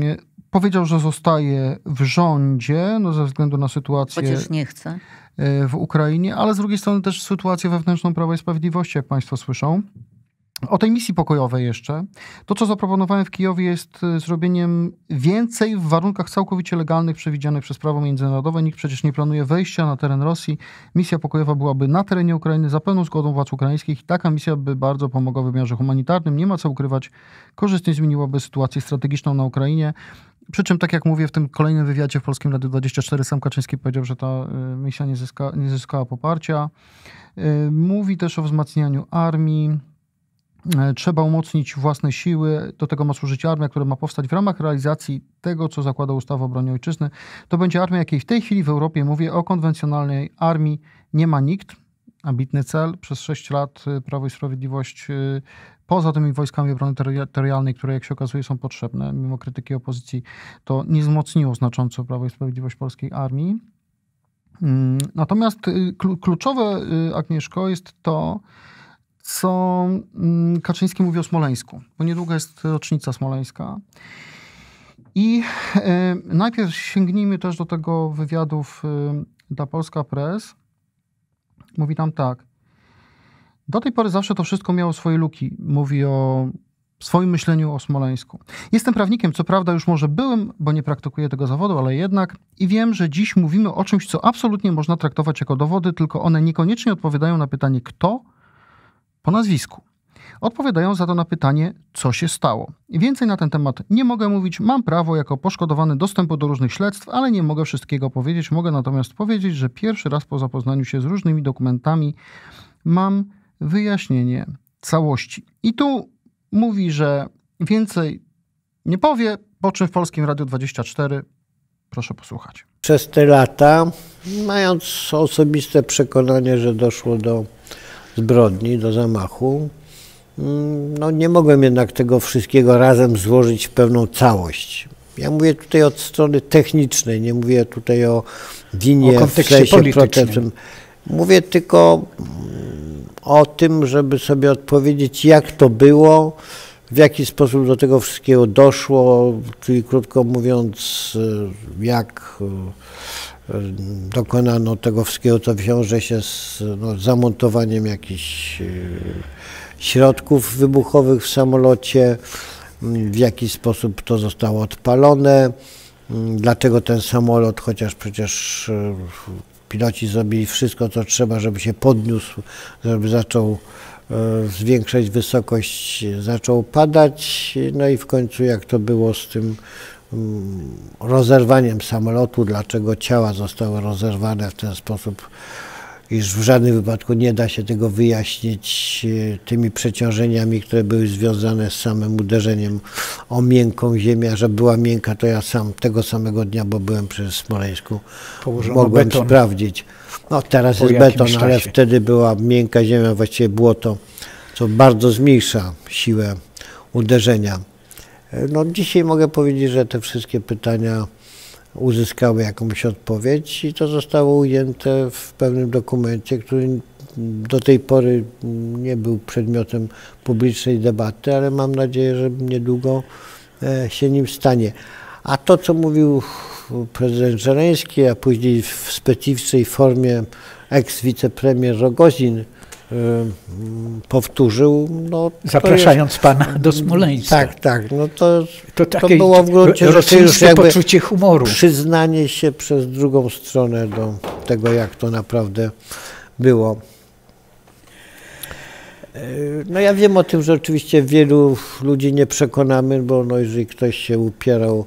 Powiedział, że zostaje w rządzie no, ze względu na sytuację. Chociaż nie chce. E, w Ukrainie, ale z drugiej strony też sytuację wewnętrzną Prawa i Sprawiedliwości, jak Państwo słyszą. O tej misji pokojowej jeszcze. To, co zaproponowałem w Kijowie, jest e, zrobieniem więcej w warunkach całkowicie legalnych przewidzianych przez prawo międzynarodowe. Nikt przecież nie planuje wejścia na teren Rosji. Misja pokojowa byłaby na terenie Ukrainy za pełną zgodą władz ukraińskich i taka misja by bardzo pomogła w wymiarze humanitarnym. Nie ma co ukrywać, korzystnie zmieniłaby sytuację strategiczną na Ukrainie. Przy czym, tak jak mówię, w tym kolejnym wywiadzie w Polskim Radiu 24 sam Kaczyński powiedział, że ta e, misja nie, zyska, nie zyskała poparcia. E, mówi też o wzmacnianiu armii E, trzeba umocnić własne siły, do tego ma służyć armia, która ma powstać w ramach realizacji tego, co zakłada ustawa o obronie ojczyzny. To będzie armia, jakiej w tej chwili w Europie, mówię, o konwencjonalnej armii nie ma nikt. Ambitny cel. Przez 6 lat e, Prawo i Sprawiedliwość e, poza tymi wojskami obrony terytorialnej, które jak się okazuje są potrzebne, mimo krytyki opozycji, to nie wzmocniło znacząco Prawo i Sprawiedliwość polskiej armii. Mm, natomiast kluczowe, Agnieszko, jest to, co mm, Kaczyński mówi o Smoleńsku, bo niedługo jest rocznica smoleńska. I e, najpierw sięgnijmy też do tego wywiadów e, dla Polska Press. Mówi tam tak. Do tej pory zawsze to wszystko miało swoje luki. Mówi o swoim myśleniu o Smoleńsku. Jestem prawnikiem, co prawda już może byłem, bo nie praktykuję tego zawodu, ale jednak i wiem, że dziś mówimy o czymś, co absolutnie można traktować jako dowody, tylko one niekoniecznie odpowiadają na pytanie kto po nazwisku. Odpowiadają za to na pytanie, co się stało. Więcej na ten temat nie mogę mówić. Mam prawo jako poszkodowany dostępu do różnych śledztw, ale nie mogę wszystkiego powiedzieć. Mogę natomiast powiedzieć, że pierwszy raz po zapoznaniu się z różnymi dokumentami mam wyjaśnienie całości. I tu mówi, że więcej nie powie, po czym w Polskim Radiu 24 proszę posłuchać. Przez te lata, mając osobiste przekonanie, że doszło do zbrodni, do zamachu. Mm, no, nie mogłem jednak tego wszystkiego razem złożyć w pewną całość. Ja mówię tutaj od strony technicznej, nie mówię tutaj o winie o w sensie Mówię tylko mm, o tym, żeby sobie odpowiedzieć, jak to było, w jaki sposób do tego wszystkiego doszło, czyli krótko mówiąc, e, jak e, dokonano tego wszystkiego, co wiąże się z no, zamontowaniem jakichś e, środków wybuchowych w samolocie, w jaki sposób to zostało odpalone, dlaczego ten samolot, chociaż przecież piloci zrobili wszystko, co trzeba, żeby się podniósł, żeby zaczął E, zwiększać wysokość, zaczął padać, no i w końcu jak to było z tym mm, rozerwaniem samolotu, dlaczego ciała zostały rozerwane w ten sposób iż w żadnym wypadku nie da się tego wyjaśnić e, tymi przeciążeniami, które były związane z samym uderzeniem o miękką ziemię, że była miękka, to ja sam tego samego dnia, bo byłem przez Smoleńsku, Położono mogłem beton. sprawdzić. No teraz po jest beton, czasie. ale wtedy była miękka ziemia, właściwie błoto, co bardzo zmniejsza siłę uderzenia. E, no, dzisiaj mogę powiedzieć, że te wszystkie pytania uzyskały jakąś odpowiedź i to zostało ujęte w pewnym dokumencie, który do tej pory nie był przedmiotem publicznej debaty, ale mam nadzieję, że niedługo e, się nim stanie. A to, co mówił prezydent Żeleński, a później w specyficznej formie eks-wicepremier Rogozin, Y, powtórzył. No, Zapraszając jest, pana do Smoleńska. Tak, tak. No to, to, to było w gruncie rzeczy już jakby poczucie humoru. przyznanie się przez drugą stronę do tego, jak to naprawdę było. Y, no ja wiem o tym, że oczywiście wielu ludzi nie przekonamy, bo no jeżeli ktoś się upierał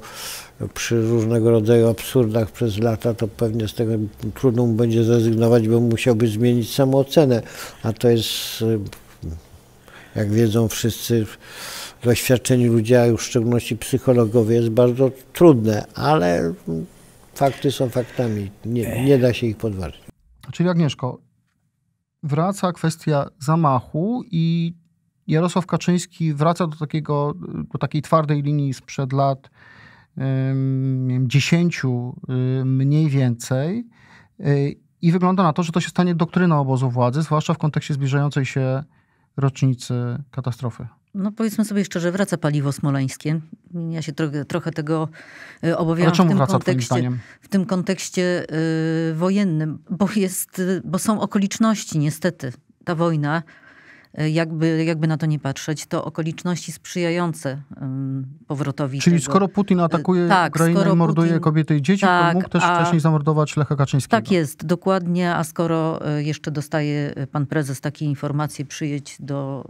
przy różnego rodzaju absurdach przez lata, to pewnie z tego trudno mu będzie zrezygnować, bo musiałby zmienić samoocenę. A to jest, y, jak wiedzą wszyscy doświadczeni ludzie, a już w szczególności psychologowie, jest bardzo trudne, ale fakty są faktami. Nie, nie da się ich podważyć. Czyli Agnieszko, wraca kwestia zamachu i Jarosław Kaczyński wraca do, takiego, do takiej twardej linii sprzed lat dziesięciu mniej więcej. Yy, I wygląda na to, że to się stanie doktryną obozu władzy, zwłaszcza w kontekście zbliżającej się rocznicy katastrofy. No powiedzmy sobie szczerze, wraca paliwo smoleńskie. Ja się trochę, trochę tego y, obawiam w tym, kontekście, w tym kontekście yy, wojennym, bo, jest, y, bo są okoliczności niestety. Ta wojna E, jakby, jakby na to nie patrzeć, to okoliczności sprzyjające powrotowi. Czyli tego. skoro Putin e, atakuje tak, Ukrainę i morduje Putin, kobiety i dzieci, tak, to mógł też a, wcześniej zamordować Lecha Kaczyńskiego. Tak jest, dokładnie, a skoro e, jeszcze dostaje pan prezes takie informacje, przyjedź do,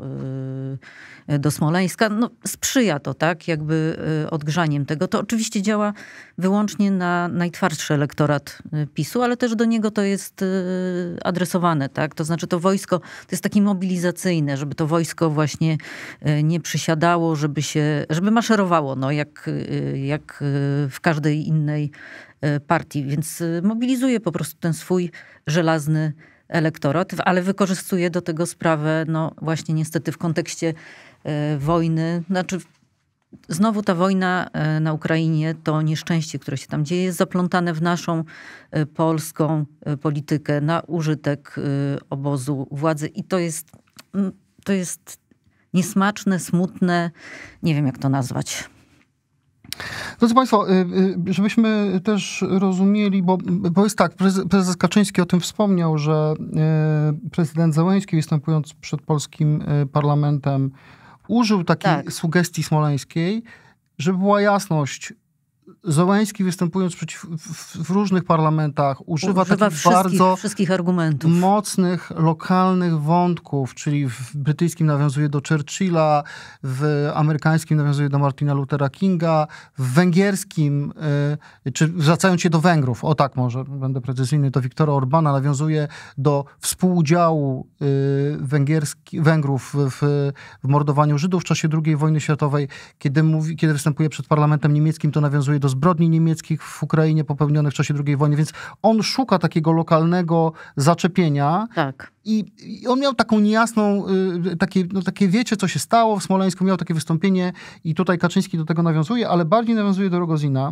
do Smoleńska, no sprzyja to, tak, jakby odgrzaniem tego. To oczywiście działa wyłącznie na najtwardszy elektorat PiSu, ale też do niego to jest adresowane, tak, to znaczy to wojsko, to jest taki mobilizacyjny kolejne, żeby to wojsko właśnie e, nie przysiadało, żeby się, żeby maszerowało, no, jak, e, jak e, w każdej innej partii. Więc mobilizuje po prostu ten swój żelazny elektorat, ale wykorzystuje do tego sprawę, no właśnie niestety w kontekście wojny, znaczy Znowu ta wojna na Ukrainie, to nieszczęście, które się tam dzieje, jest zaplątane w naszą polską politykę na użytek obozu władzy i to jest Mm, to jest niesmaczne, smutne, nie wiem jak to nazwać. Drodzy Państwo, y, y, żebyśmy też rozumieli, bo, bo jest tak, prezes Kaczyński o tym wspomniał, że y, prezydent Załęski występując przed polskim parlamentem użył takiej tak. sugestii smoleńskiej, żeby była jasność, Zołański występując przeciw, w, w, różnych parlamentach używa, używa takich wszystkich, bardzo wszystkich argumentów. mocnych, lokalnych wątków, czyli w brytyjskim nawiązuje do Churchilla, w amerykańskim nawiązuje do Martina Luthera Kinga, w węgierskim, y, czy wracając się do Węgrów, o tak może, będę precyzyjny, do Wiktora Orbana, nawiązuje do współudziału y, węgierski, Węgrów w, w mordowaniu Żydów w czasie II wojny światowej, kiedy, mówi, kiedy występuje przed parlamentem niemieckim, to nawiązuje do do zbrodni niemieckich w Ukrainie popełnionych w czasie II wojny, więc on szuka takiego lokalnego zaczepienia. Tak. I, i on miał taką niejasną, y, takie, no, takie wiecie, co się stało w Smoleńsku, miał takie wystąpienie i tutaj Kaczyński do tego nawiązuje, ale bardziej nawiązuje do Rogozina.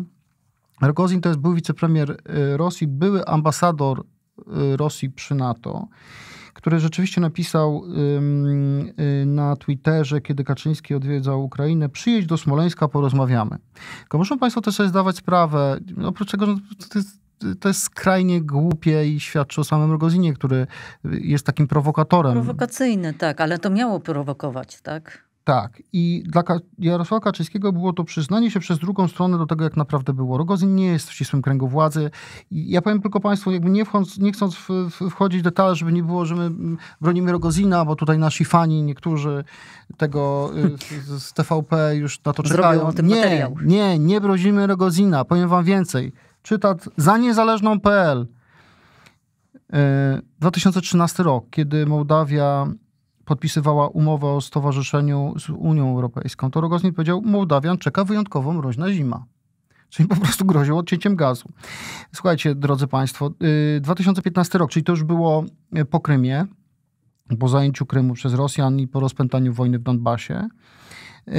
Rogozin to jest był wicepremier y, Rosji, były ambasador y, Rosji przy NATO który rzeczywiście napisał y, na Twitterze, kiedy Kaczyński odwiedzał Ukrainę, przyjedź do Smoleńska, porozmawiamy. Tylko muszą Państwo też sobie zdawać sprawę, oprócz tego, że to jest to jest skrajnie głupie i świadczy o samym Rogozinie, który jest takim prowokatorem. Prowokacyjny, tak, ale to miało prowokować, tak? Tak. I dla Jarosława Kaczyńskiego było to przyznanie się przez drugą stronę do tego, jak naprawdę było. Rogozin nie jest w ścisłym kręgu władzy. I ja powiem tylko Państwu, jakby nie, wchodząc, nie chcąc w, w, wchodzić w detale, żeby nie było, że my mm, bronimy Rogozina, bo tutaj nasi fani, niektórzy tego y, z, z TVP już na to czekają. nie, nie, nie bronimy Rogozina. Powiem Wam więcej. Czytat za niezależną.pl 2013 y, rok, kiedy Mołdawia podpisywała umowę o stowarzyszeniu z Unią Europejską, to Rogozin powiedział, Mołdawian czeka wyjątkowo mroźna zima. Czyli po prostu groził odcięciem gazu. Słuchajcie, drodzy Państwo, 2015 y, rok, czyli to już było y, po Krymie, po zajęciu Krymu przez Rosjan i po rozpętaniu wojny w Donbasie. Y,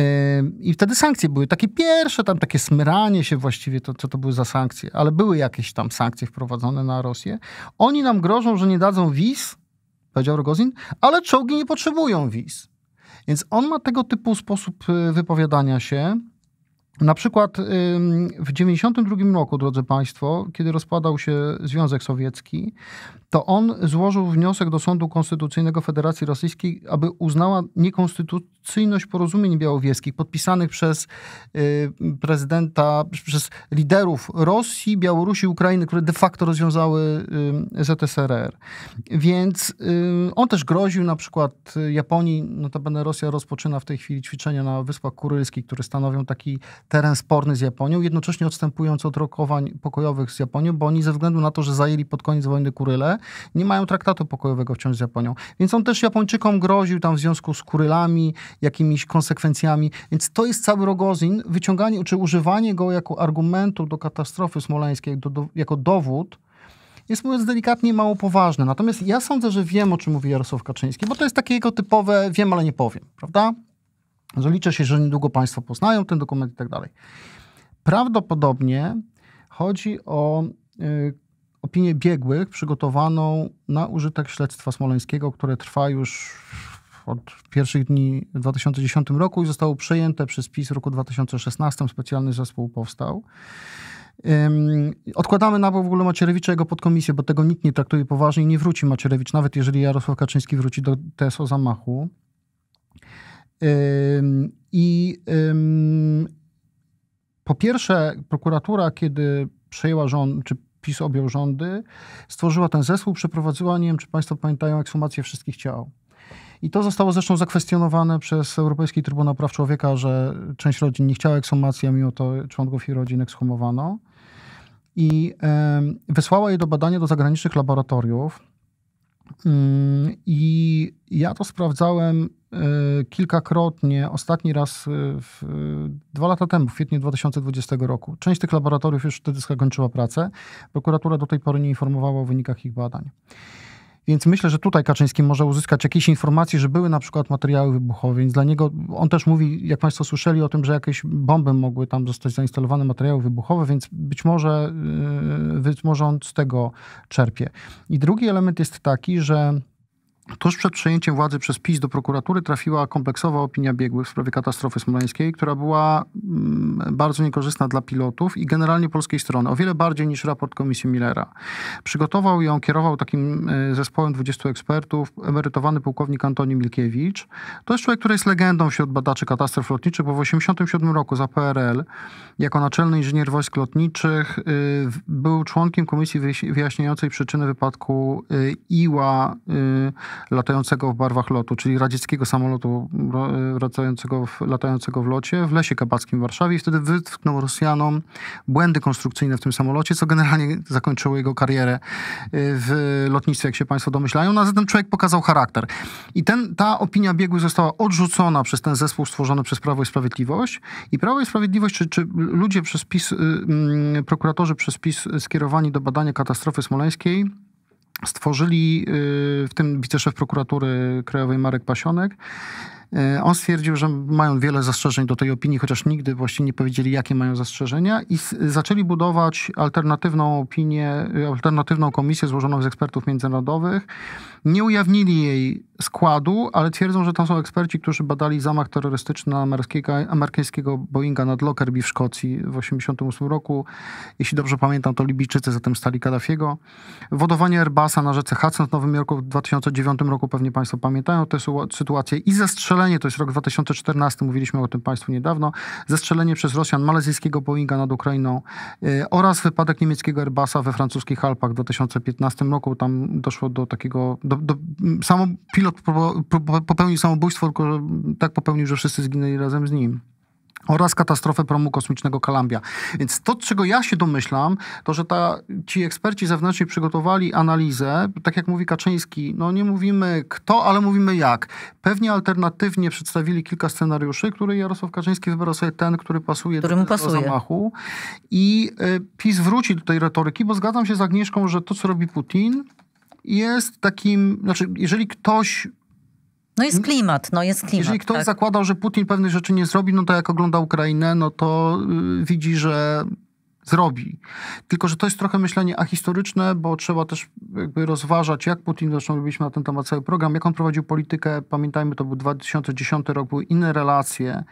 I wtedy sankcje były takie pierwsze, tam takie smyranie się właściwie, to co to były za sankcje, ale były jakieś tam sankcje wprowadzone na Rosję. Oni nam grożą, że nie dadzą wiz powiedział Rogozin, ale czołgi nie potrzebują wiz. Więc on ma tego typu sposób y, wypowiadania się, na przykład w 1992 roku, drodzy Państwo, kiedy rozpadał się Związek Sowiecki, to on złożył wniosek do Sądu Konstytucyjnego Federacji Rosyjskiej, aby uznała niekonstytucyjność porozumień białowieskich podpisanych przez prezydenta, przez liderów Rosji, Białorusi, Ukrainy, które de facto rozwiązały ZSRR. Więc on też groził na przykład Japonii, notabene Rosja rozpoczyna w tej chwili ćwiczenia na Wyspach Kurylskich, które stanowią taki teren sporny z Japonią, jednocześnie odstępując od rokowań pokojowych z Japonią, bo oni ze względu na to, że zajęli pod koniec wojny Kuryle, nie mają traktatu pokojowego wciąż z Japonią. Więc on też Japończykom groził tam w związku z Kurylami, jakimiś konsekwencjami. Więc to jest cały Rogozin, wyciąganie czy używanie go jako argumentu do katastrofy smoleńskiej, do, do, jako dowód, jest mówiąc delikatnie mało poważne. Natomiast ja sądzę, że wiem, o czym mówi Jarosław Kaczyński, bo to jest takie jego typowe wiem, ale nie powiem, prawda? że liczę się, że niedługo Państwo poznają ten dokument i tak dalej. Prawdopodobnie chodzi o y, opinię biegłych przygotowaną na użytek śledztwa smoleńskiego, które trwa już od pierwszych dni w 2010 roku i zostało przejęte przez PiS w roku 2016. Specjalny zespół powstał. odkładamy na bok w ogóle Macierewicza jego podkomisję, bo tego nikt nie traktuje poważnie i nie wróci Macierewicz, nawet jeżeli Jarosław Kaczyński wróci do TSO zamachu. I po pierwsze, prokuratura, kiedy przejęła rząd, czy PiS objął rządy, stworzyła ten zespół, przeprowadziła, nie wiem czy Państwo pamiętają, ekshumację wszystkich ciał. I to zostało zresztą zakwestionowane przez Europejski Trybunał Praw Człowieka, że część rodzin nie chciała ekshumacji, a mimo to członków jej rodzin ekshumowano. I wysłała je do badania do zagranicznych laboratoriów. Mm, I ja to sprawdzałem e, kilkakrotnie, ostatni raz e, w, dwa lata temu, w kwietniu 2020 roku. Część tych laboratoriów już wtedy skończyła pracę. Prokuratura do tej pory nie informowała o wynikach ich badań. Więc myślę, że tutaj Kaczyński może uzyskać jakieś informacje, że były na przykład materiały wybuchowe, więc dla niego, on też mówi, jak Państwo słyszeli o tym, że jakieś bomby mogły tam zostać zainstalowane, materiały wybuchowe, więc być może, yy, być może on z tego czerpie. I drugi element jest taki, że Tuż przed przejęciem władzy przez PiS do prokuratury trafiła kompleksowa opinia biegłych w sprawie katastrofy smoleńskiej, która była mm, bardzo niekorzystna dla pilotów i generalnie polskiej strony, o wiele bardziej niż raport komisji Millera. Przygotował ją, kierował takim e, zespołem 20 ekspertów emerytowany pułkownik Antoni Milkiewicz. To jest człowiek, który jest legendą wśród badaczy katastrof lotniczych, bo w 1987 roku za PRL jako naczelny inżynier wojsk lotniczych y, był członkiem komisji wyjaśniającej przyczyny wypadku y, Iła y, latającego w barwach lotu, czyli radzieckiego samolotu latającego w, latającego w locie w Lesie Kabackim w Warszawie i wtedy wytknął Rosjanom błędy konstrukcyjne w tym samolocie, co generalnie zakończyło jego karierę y, w lotnictwie, jak się państwo domyślają. No, a zatem człowiek pokazał charakter. I ten, ta opinia biegły została odrzucona przez ten zespół stworzony przez Prawo i Sprawiedliwość i Prawo i Sprawiedliwość, czy, czy ludzie przez PiS, y, mm, prokuratorzy przez PiS skierowani do badania katastrofy smoleńskiej stworzyli y, w tym wiceszef prokuratury krajowej Marek Pasionek E, on stwierdził, że mają wiele zastrzeżeń do tej opinii, chociaż nigdy właściwie nie powiedzieli, jakie mają zastrzeżenia, i zaczęli budować alternatywną opinię, e, alternatywną komisję złożoną z ekspertów międzynarodowych. Nie ujawnili jej składu, ale twierdzą, że tam są eksperci, którzy badali zamach terrorystyczny na amerykańskiego, Boeinga nad Lockerbie w Szkocji w 1988 roku. Jeśli dobrze pamiętam, to Libijczycy zatem stali Kaddafiego. Wodowanie Airbusa na rzece Hudson w Nowym Jorku w 2009 roku, pewnie Państwo pamiętają tę sytuację, i zastrzeżenie zestrzelenie, to jest rok 2014, mówiliśmy o tym Państwu niedawno, zestrzelenie przez Rosjan malezyjskiego Boeinga nad Ukrainą y, oraz wypadek niemieckiego Airbusa we francuskich Alpach w 2015 roku. Tam doszło do takiego, do, do, samo pilot popełnił samobójstwo, tylko tak popełnił, że wszyscy zginęli razem z nim oraz katastrofę promu kosmicznego kalambia. Więc to, czego ja się domyślam, to, że ta, ci eksperci zewnętrzni przygotowali analizę, tak jak mówi Kaczyński, no nie mówimy kto, ale mówimy jak. Pewnie alternatywnie przedstawili kilka scenariuszy, które Jarosław Kaczyński wybrał sobie ten, który pasuje który do pasuje. zamachu. I y, PiS wróci do tej retoryki, bo zgadzam się z Agnieszką, że to, co robi Putin, jest takim, znaczy, jeżeli ktoś no jest hmm? klimat, no jest klimat. Jeżeli ktoś tak. zakładał, że Putin pewnych rzeczy nie zrobi, no to jak ogląda Ukrainę, no to yy, widzi, że zrobi. Tylko, że to jest trochę myślenie ahistoryczne, bo trzeba też jakby rozważać, jak Putin, zresztą robiliśmy na ten temat cały program, jak on prowadził politykę, pamiętajmy, to był 2010 rok, były inne relacje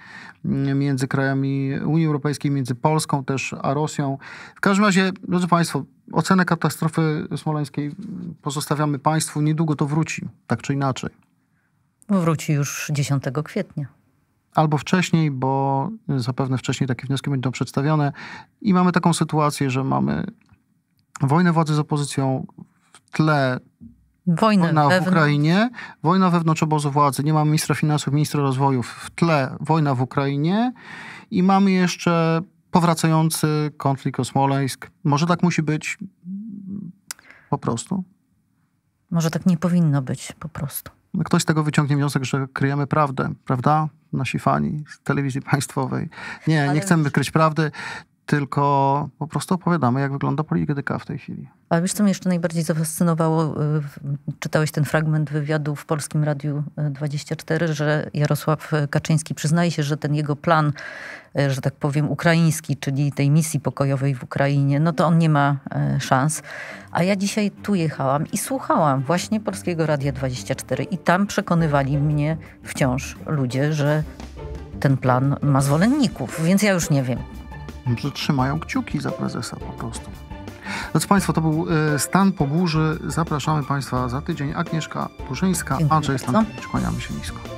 mm, między krajami Unii Europejskiej, między Polską też, a Rosją. W każdym razie, drodzy Państwo, ocenę katastrofy smoleńskiej pozostawiamy Państwu, niedługo to wróci, tak czy inaczej. Wróci już 10 kwietnia. Albo wcześniej, bo zapewne wcześniej takie wnioski będą przedstawione. I mamy taką sytuację, że mamy wojnę władzy z opozycją w tle Wojnę wojna wewnątrz. w Ukrainie, wojna wewnątrz obozu władzy. Nie mamy ministra finansów, ministra rozwoju. W tle wojna w Ukrainie i mamy jeszcze powracający konflikt o Smoleńsk. Może tak musi być po prostu? Może tak nie powinno być po prostu. Ktoś z tego wyciągnie wniosek, że kryjemy prawdę, prawda? Nasi fani z telewizji państwowej. Nie, Ale... nie chcemy kryć prawdy tylko po prostu opowiadamy, jak wygląda polityka w tej chwili. Ale wiesz, co mnie jeszcze najbardziej zafascynowało? Y, czytałeś ten fragment wywiadu w Polskim Radiu 24, y, że Jarosław Kaczyński przyznaje się, że ten jego plan, y, że tak powiem, ukraiński, czyli tej misji pokojowej w Ukrainie, no to on nie ma szans. A ja dzisiaj tu jechałam i słuchałam właśnie Polskiego Radia 24 i tam przekonywali mnie wciąż ludzie, że ten plan ma zwolenników, więc ja już nie wiem że trzymają kciuki za prezesa po prostu. Drodzy Państwo, to był e, Stan po burzy. Zapraszamy Państwa za tydzień. Agnieszka Burzyńska, Dziękuję Andrzej Stankiewicz. Kłaniamy się nisko.